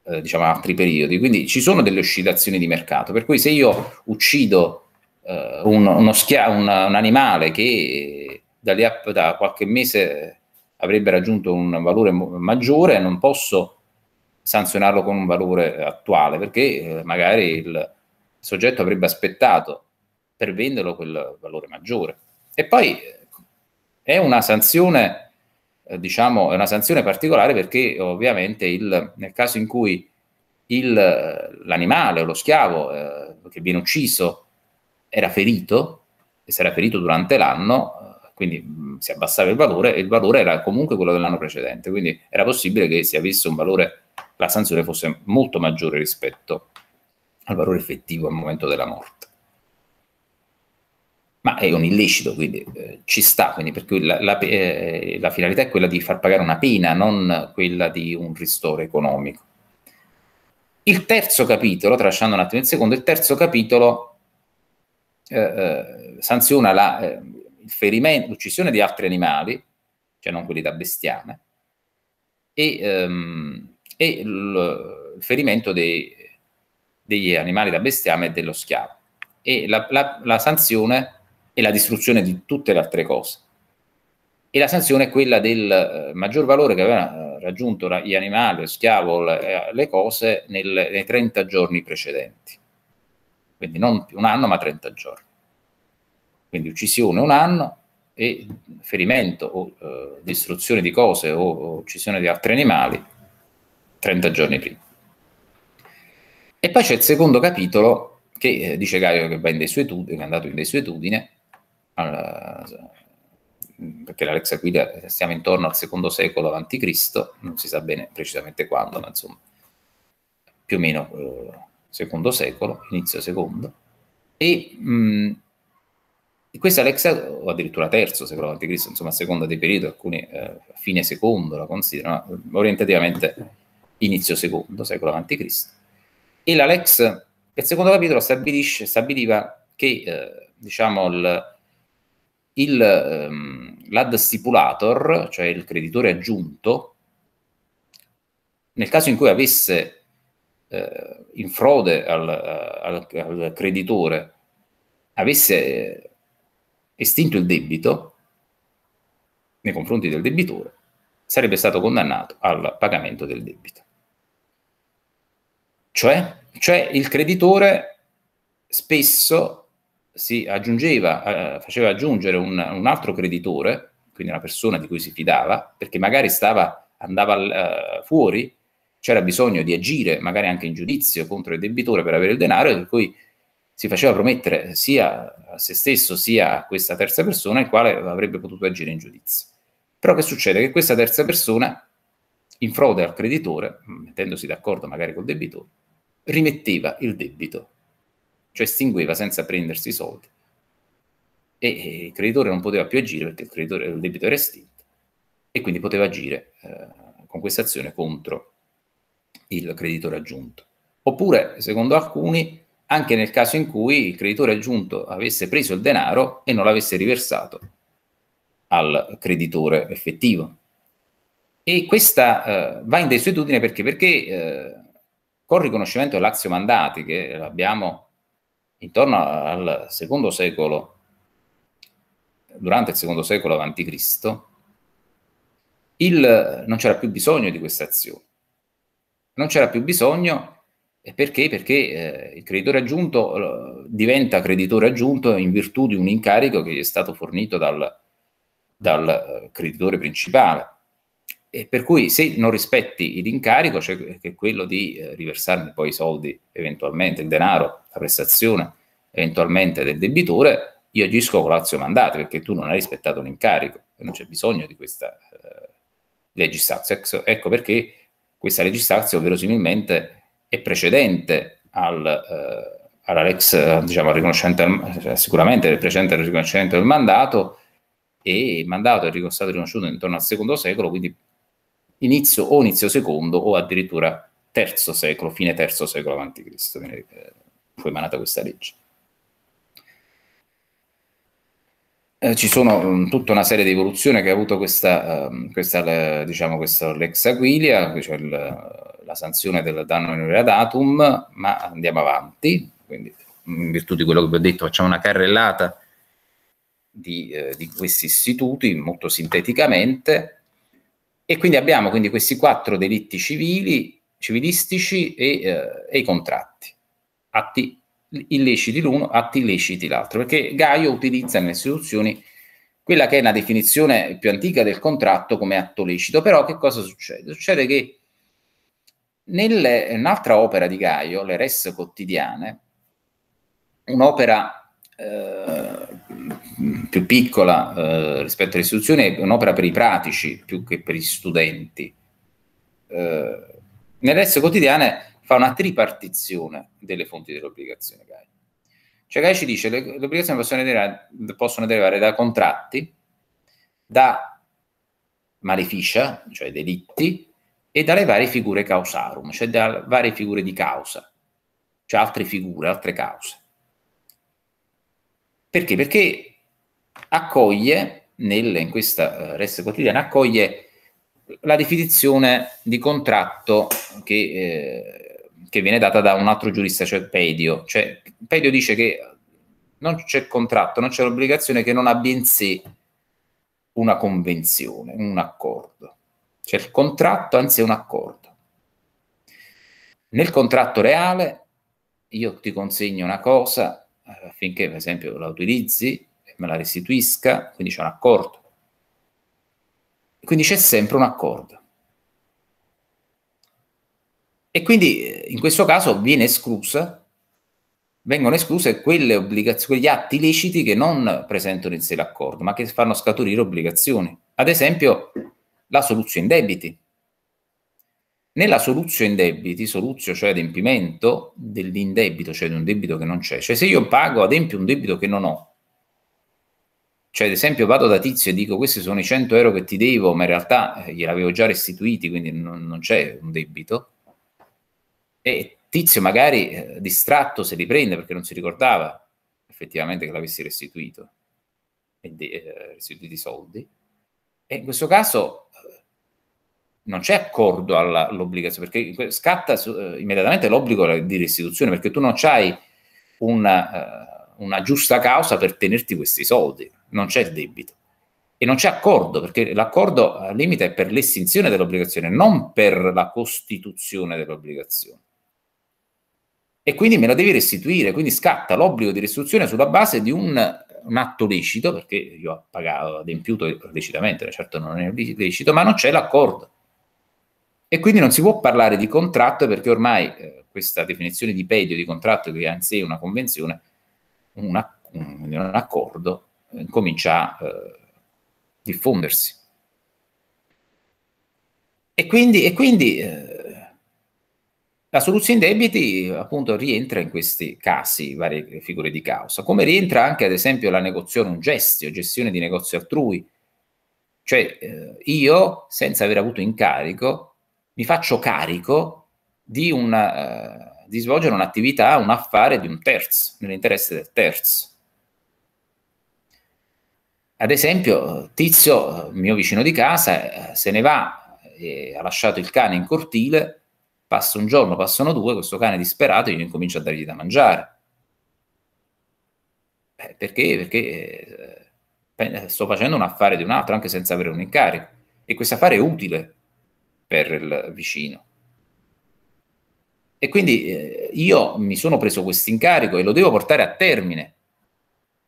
A: eh, diciamo, altri periodi. Quindi ci sono delle oscillazioni di mercato. Per cui se io uccido eh, un, uno schia- un, un animale che da, lì a, da qualche mese avrebbe raggiunto un valore maggiore, non posso sanzionarlo con un valore attuale, perché eh, magari il soggetto avrebbe aspettato per venderlo quel valore maggiore. E poi eh, è una sanzione, diciamo, è una sanzione particolare perché ovviamente il, nel caso in cui il, l'animale o lo schiavo eh, che viene ucciso era ferito e si era ferito durante l'anno, quindi mm, si abbassava il valore e il valore era comunque quello dell'anno precedente, quindi era possibile che si avesse un valore, la sanzione fosse molto maggiore rispetto al valore effettivo al momento della morte. Ma è un illecito, quindi eh, ci sta, quindi perché la, la, eh, la finalità è quella di far pagare una pena, non quella di un ristoro economico. Il terzo capitolo, tralasciando un attimo il secondo, il terzo capitolo eh, eh, sanziona la, eh, l'uccisione di altri animali, cioè non quelli da bestiame, e, ehm, e il, ferimento dei, degli animali da bestiame e dello schiavo. E la, la, la sanzione è la distruzione di tutte le altre cose. E la sanzione è quella del eh, maggior valore che avevano eh, raggiunto gli animali, lo schiavo, le, le cose nel, nei 30 giorni precedenti quindi non più un anno ma 30 giorni. Quindi uccisione un anno e ferimento o eh, distruzione di cose o, o uccisione di altri animali 30 giorni prima. E poi c'è il secondo capitolo che eh, dice Gaio che, va in desuetudine, che è andato in desuetudine, alla, perché l'Alexa Guida eh, stiamo intorno al secondo secolo a.C., non si sa bene precisamente quando, ma insomma, più o meno eh, secondo secolo, inizio secondo, e mh, mm, questo Alexa, o addirittura terzo secolo a.C., insomma a seconda dei periodi, alcuni eh, fine secondo la considerano, mm, orientativamente inizio secondo secolo a.C., e l'Alex del secondo capitolo stabilisce, stabiliva che eh, diciamo il, il, ehm, l'ad stipulator, cioè il creditore aggiunto, nel caso in cui avesse eh, in frode al, eh, al, al creditore avesse eh, estinto il debito nei confronti del debitore, sarebbe stato condannato al pagamento del debito. Cioè, cioè il creditore spesso si aggiungeva, eh, faceva aggiungere un, un, altro creditore, quindi una persona di cui si fidava, perché magari stava, andava eh, fuori c'era bisogno di agire, magari anche in giudizio, contro il debitore per avere il denaro, per cui si faceva promettere sia a se stesso sia a questa terza persona, il quale avrebbe potuto agire in giudizio. Però che succede? Che questa terza persona, in frode al creditore, mettendosi d'accordo magari col debitore, rimetteva il debito, cioè estingueva senza prendersi i soldi. E, il creditore non poteva più agire perché il, il debito era estinto e quindi poteva agire eh, con questa azione contro il il creditore aggiunto. Oppure, secondo alcuni, anche nel caso in cui il creditore aggiunto avesse preso il denaro e non l'avesse riversato al creditore effettivo. E questa eh, va in desuetudine perché? Perché eh, col riconoscimento dell'azio mandati, che abbiamo intorno al secondo secolo, durante il secondo secolo a.C., non c'era più bisogno di questa azione non c'era più bisogno perché? Perché eh, il creditore aggiunto eh, diventa creditore aggiunto in virtù di un incarico che gli è stato fornito dal, dal eh, creditore principale. E per cui se non rispetti l'incarico, cioè che è quello di eh, riversarmi poi i soldi, eventualmente il denaro, la prestazione, eventualmente del debitore, io agisco con l'azio mandato perché tu non hai rispettato l'incarico e non c'è bisogno di questa eh, legislazione. Ecco, ecco perché questa registrazione verosimilmente è precedente al, eh, all'ex, diciamo, al riconoscimento, eh, sicuramente è precedente al riconoscimento del mandato e il mandato è stato riconosciuto intorno al secondo secolo, quindi inizio o inizio secondo o addirittura terzo secolo, fine terzo secolo a.C. fu emanata questa legge. Eh, ci sono um, tutta una serie di evoluzioni che ha avuto questa, uh, questa diciamo, questo lex aquilia, cioè il, la sanzione del danno in ora datum, ma andiamo avanti, quindi mm, in virtù di quello che vi ho detto facciamo una carrellata di, eh, di questi istituti molto sinteticamente e quindi abbiamo quindi, questi quattro delitti civili, civilistici e, eh, e i contratti, atti illeciti l'uno, atti illeciti l'altro, perché Gaio utilizza nelle istituzioni quella che è la definizione più antica del contratto come atto lecito, però che cosa succede? Succede che nelle, un'altra opera di Gaio, le Res quotidiane, un'opera eh, più piccola eh, rispetto alle istituzioni, un'opera per i pratici più che per gli studenti, eh, nelle Res quotidiane fa una tripartizione delle fonti dell'obbligazione GAI. Cioè GAI ci dice che le, le obbligazioni possono derivare, possono derivare da contratti, da maleficia, cioè delitti, e dalle varie figure causarum, cioè da varie figure di causa, cioè altre figure, altre cause. Perché? Perché accoglie, nel, in questa uh, quotidiana, accoglie la definizione di contratto che eh, che viene data da un altro giurista, cioè Pedio. Cioè, Pedio dice che non c'è contratto, non c'è l'obbligazione che non abbia in sé una convenzione, un accordo. Cioè il contratto anzi un accordo. Nel contratto reale io ti consegno una cosa eh, affinché per esempio la utilizzi e me la restituisca, quindi c'è un accordo. Quindi c'è sempre un accordo. E quindi eh, in questo caso viene esclusa, vengono escluse quelle obbligazioni, quegli atti illeciti che non presentano in sé l'accordo, ma che fanno scaturire obbligazioni. Ad esempio la soluzione in debiti. Nella soluzione in debiti, soluzione cioè adempimento dell'indebito, cioè di un debito che non c'è, cioè se io pago, adempio un debito che non ho, cioè ad esempio vado da tizio e dico questi sono i 100 euro che ti devo, ma in realtà eh, gliel'avevo già restituiti, quindi non, non c'è un debito, e Tizio magari eh, distratto se li prende perché non si ricordava effettivamente che l'avessi restituito, e di, eh, restituiti i soldi. E in questo caso eh, non c'è accordo all'obbligazione, perché scatta su, eh, immediatamente l'obbligo di restituzione, perché tu non hai una, eh, una, giusta causa per tenerti questi soldi, non c'è il debito. E non c'è accordo, perché l'accordo al eh, limite è per l'estinzione dell'obbligazione, non per la costituzione dell'obbligazione e quindi me la devi restituire, quindi scatta l'obbligo di restituzione sulla base di un, un atto lecito, perché io ho pagato, adempiuto lecitamente, cioè certo non è lecito, ma non c'è l'accordo. E quindi non si può parlare di contratto perché ormai eh, questa definizione di pedio di contratto che ha in una convenzione, una, un, un, accordo, eh, comincia a eh, diffondersi. E quindi, e quindi eh, la soluzione debiti appunto rientra in questi casi, varie figure di causa, come rientra anche ad esempio la negozione un gesto, gestione di negozio altrui, cioè eh, io senza aver avuto incarico mi faccio carico di, una, eh, di svolgere un'attività, un affare di un terzo, nell'interesse del terzo. Ad esempio Tizio, mio vicino di casa, eh, se ne va e ha lasciato il cane in cortile Passa un giorno, passano due, questo cane disperato io incomincio a dargli da mangiare. Eh, perché? Perché eh, eh, sto facendo un affare di un altro anche senza avere un incarico. E questo affare è utile per il vicino. E quindi eh, io mi sono preso questo incarico e lo devo portare a termine.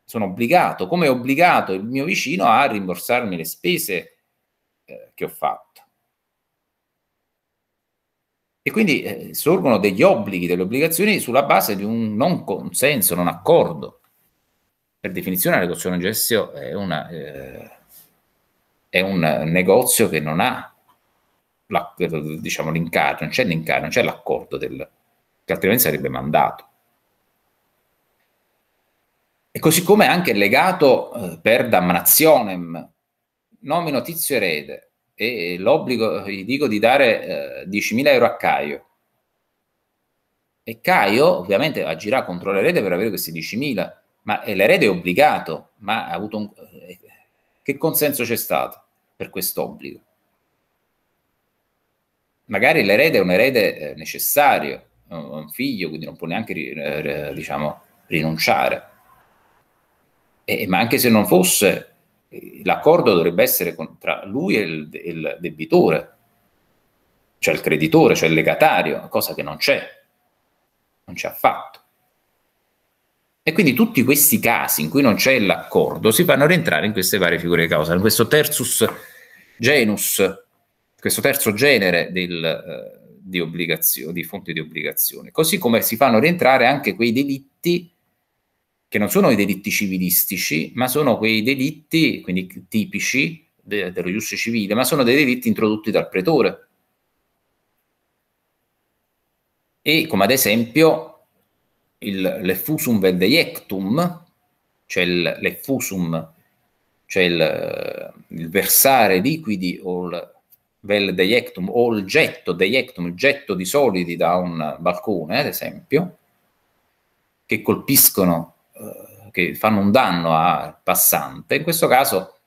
A: Sono obbligato, come è obbligato il mio vicino a rimborsarmi le spese eh, che ho fatto. E quindi eh, sorgono degli obblighi, delle obbligazioni sulla base di un non consenso, non accordo. Per definizione la negoziazione in gestio è, una, eh, è un negozio che non ha la, diciamo, l'incarico, non c'è l'incarico, non c'è l'accordo del, che altrimenti sarebbe mandato. E così come anche legato eh, per damnazione, nomino tizio erede, e l'obbligo, gli dico di dare eh, 10.000 euro a Caio. E Caio ovviamente agirà contro l'erede per avere questi 10.000, ma l'erede è obbligato, ma ha avuto un... Eh, che consenso c'è stato per questo obbligo? Magari l'erede eh, è un erede necessario, è un figlio, quindi non può neanche eh, diciamo, rinunciare. E, ma anche se non fosse, l'accordo dovrebbe essere tra lui e il, il debitore, cioè il creditore, cioè il legatario, cosa che non c'è, non c'è affatto. E quindi tutti questi casi in cui non c'è l'accordo si fanno rientrare in queste varie figure di causa, in questo terzus genus, questo terzo genere del, eh, di, di fonti di obbligazione, così come si fanno rientrare anche quei delitti che non sono i delitti civilistici, ma sono quei delitti, quindi tipici de- dello ius civile, ma sono dei delitti introdotti dal pretore. E come ad esempio il, l'effusum vel deiectum, cioè il, l'effusum, cioè il, il, versare liquidi o il vel deiectum o il getto deiectum, il getto di solidi da un balcone, ad esempio, che colpiscono eh, che fanno un danno al passante, in questo caso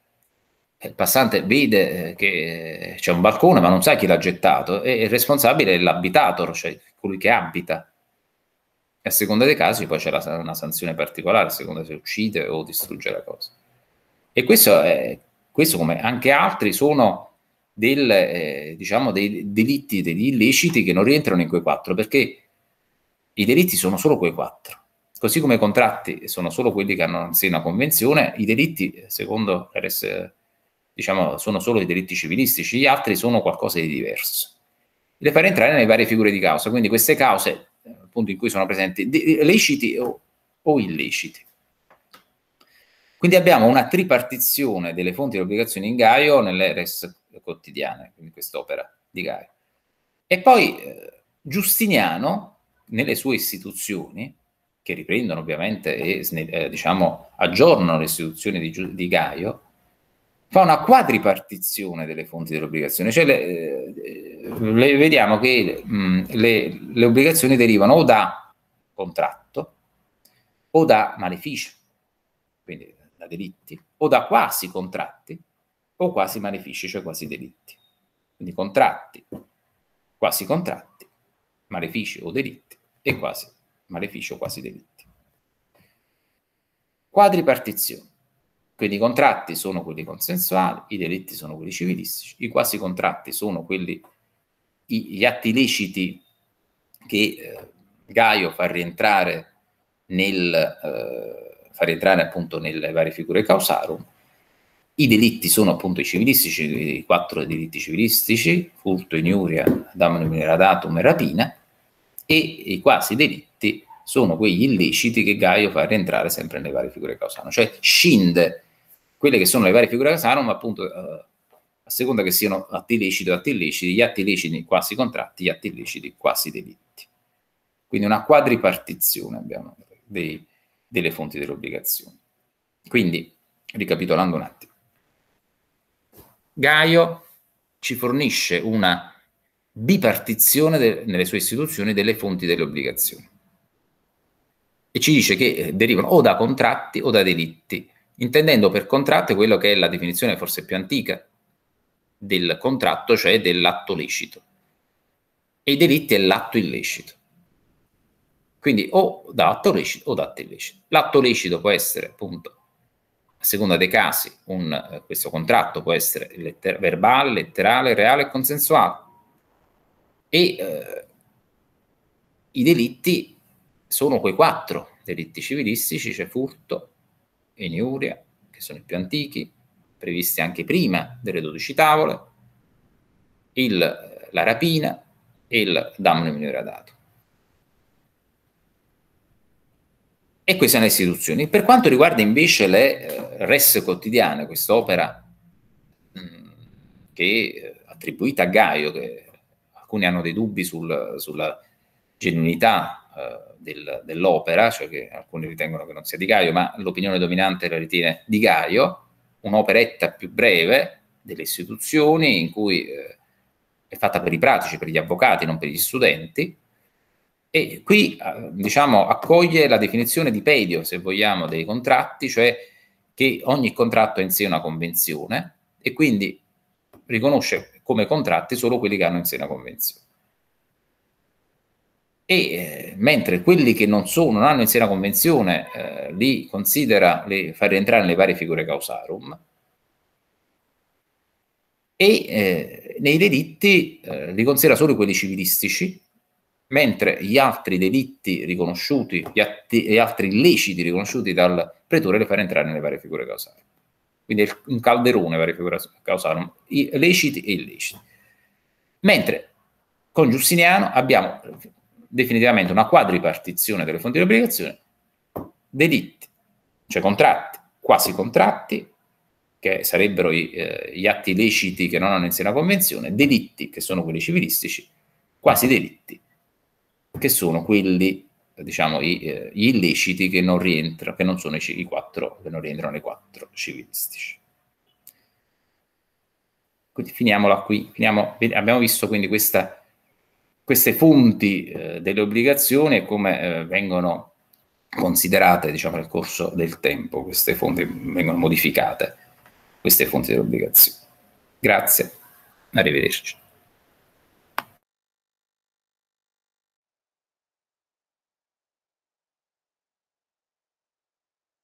A: eh, il passante vede eh, che c'è un balcone ma non sa chi l'ha gettato e il responsabile è l'abitator, cioè colui che abita. E a seconda dei casi poi c'è la, una sanzione particolare, a seconda se uccide o distrugge la cosa. E questo, è, questo come anche altri sono del, eh, diciamo dei delitti, degli illeciti che non rientrano in quei quattro, perché i delitti sono solo quei quattro. Così come i contratti sono solo quelli che hanno sì una convenzione, i delitti, secondo l'RS, diciamo, sono solo i delitti civilistici, gli altri sono qualcosa di diverso. Le fa entrare nelle varie figure di causa, quindi queste cause, appunto, in cui sono presenti leciti o, o illeciti. Quindi abbiamo una tripartizione delle fonti di obbligazioni in Gaio nelle res quotidiane, quindi quest'opera di Gaio. E poi eh, Giustiniano, nelle sue istituzioni, che riprendono ovviamente e eh, diciamo, aggiornano le istituzioni di, di, Gaio, fa una quadripartizione delle fonti dell'obbligazione. cioè le, eh, le vediamo che mh, mm, le, le obbligazioni derivano o da contratto o da maleficio, quindi da delitti, o da quasi contratti o quasi malefici, cioè quasi delitti. Quindi contratti, quasi contratti, malefici o delitti e quasi maleficio quasi delitti. Quadripartizione. Quindi i contratti sono quelli consensuali, i delitti sono quelli civilistici, i quasi contratti sono quelli, gli atti leciti che eh, Gaio fa rientrare, nel, eh, fa rientrare appunto nelle varie figure causarum, i delitti sono appunto i civilistici, i quattro delitti civilistici, furto, iniuria, inuria, damno mineradatum e rapina, e i quasi delitti sono quegli illeciti che Gaio fa rientrare sempre nelle varie figure causano, cioè scinde quelle che sono le varie figure causano, ma appunto eh, a seconda che siano atti illeciti o atti illeciti, gli atti illeciti quasi contratti, gli atti illeciti quasi delitti. Quindi una quadripartizione abbiamo dei, delle fonti delle obbligazioni. Quindi, ricapitolando un attimo, Gaio ci fornisce una bipartizione de, nelle sue istituzioni delle fonti delle obbligazioni. E ci dice che eh, derivano o da contratti o da delitti, intendendo per contratto quello che è la definizione forse più antica del contratto, cioè dell'atto lecito. E i delitti è l'atto illecito. Quindi o da atto lecito o da atto illecito. L'atto lecito può essere appunto a seconda dei casi, un, eh, questo contratto può essere letter verbale, letterale, reale e consensuale. E eh, i delitti sono quei quattro delitti civilistici, cioè furto, eniuria, che sono i più antichi, previsti anche prima delle 12 tavole, il, la rapina e il danno minore dato. E queste sono le istituzioni. Per quanto riguarda invece le eh, res quotidiane, quest'opera mh, mm, che attribuita a Gaio, che alcuni hanno dei dubbi sul, sulla genuinità eh, del, dell'opera, cioè che alcuni ritengono che non sia di Gaio, ma l'opinione dominante la ritiene di Gaio, un'operetta più breve delle istituzioni in cui eh, è fatta per i pratici, per gli avvocati, non per gli studenti, e qui eh, diciamo, accoglie la definizione di pedio, se vogliamo, dei contratti, cioè che ogni contratto è in sé una convenzione e quindi riconosce come contratti solo quelli che hanno in sé una convenzione. E eh, mentre quelli che non, sono, non hanno in sé una convenzione eh, li considera, li fa rientrare nelle varie figure causarum, e eh, nei delitti eh, li considera solo quelli civilistici, mentre gli altri delitti riconosciuti, gli, atti, gli altri illeciti riconosciuti dal pretore li fa rientrare nelle varie figure causarum quindi un calderone varie figure causarono, leciti e illeciti. Mentre con Giustiniano abbiamo definitivamente una quadripartizione delle fonti di obbligazione, delitti, cioè contratti, quasi contratti, che sarebbero i, eh, gli atti leciti che non hanno insieme la convenzione, delitti, che sono quelli civilistici, quasi delitti, che sono quelli diciamo, i, eh, gli illeciti che non, rientra, che non sono i, i quattro, che non rientrano nei quattro civilistici. Quindi finiamola qui. Finiamo, abbiamo visto quindi questa, queste fonti eh, delle obbligazioni e come eh, vengono considerate diciamo, nel corso del tempo, queste fonti vengono modificate, queste fonti delle obbligazioni. Grazie, arrivederci.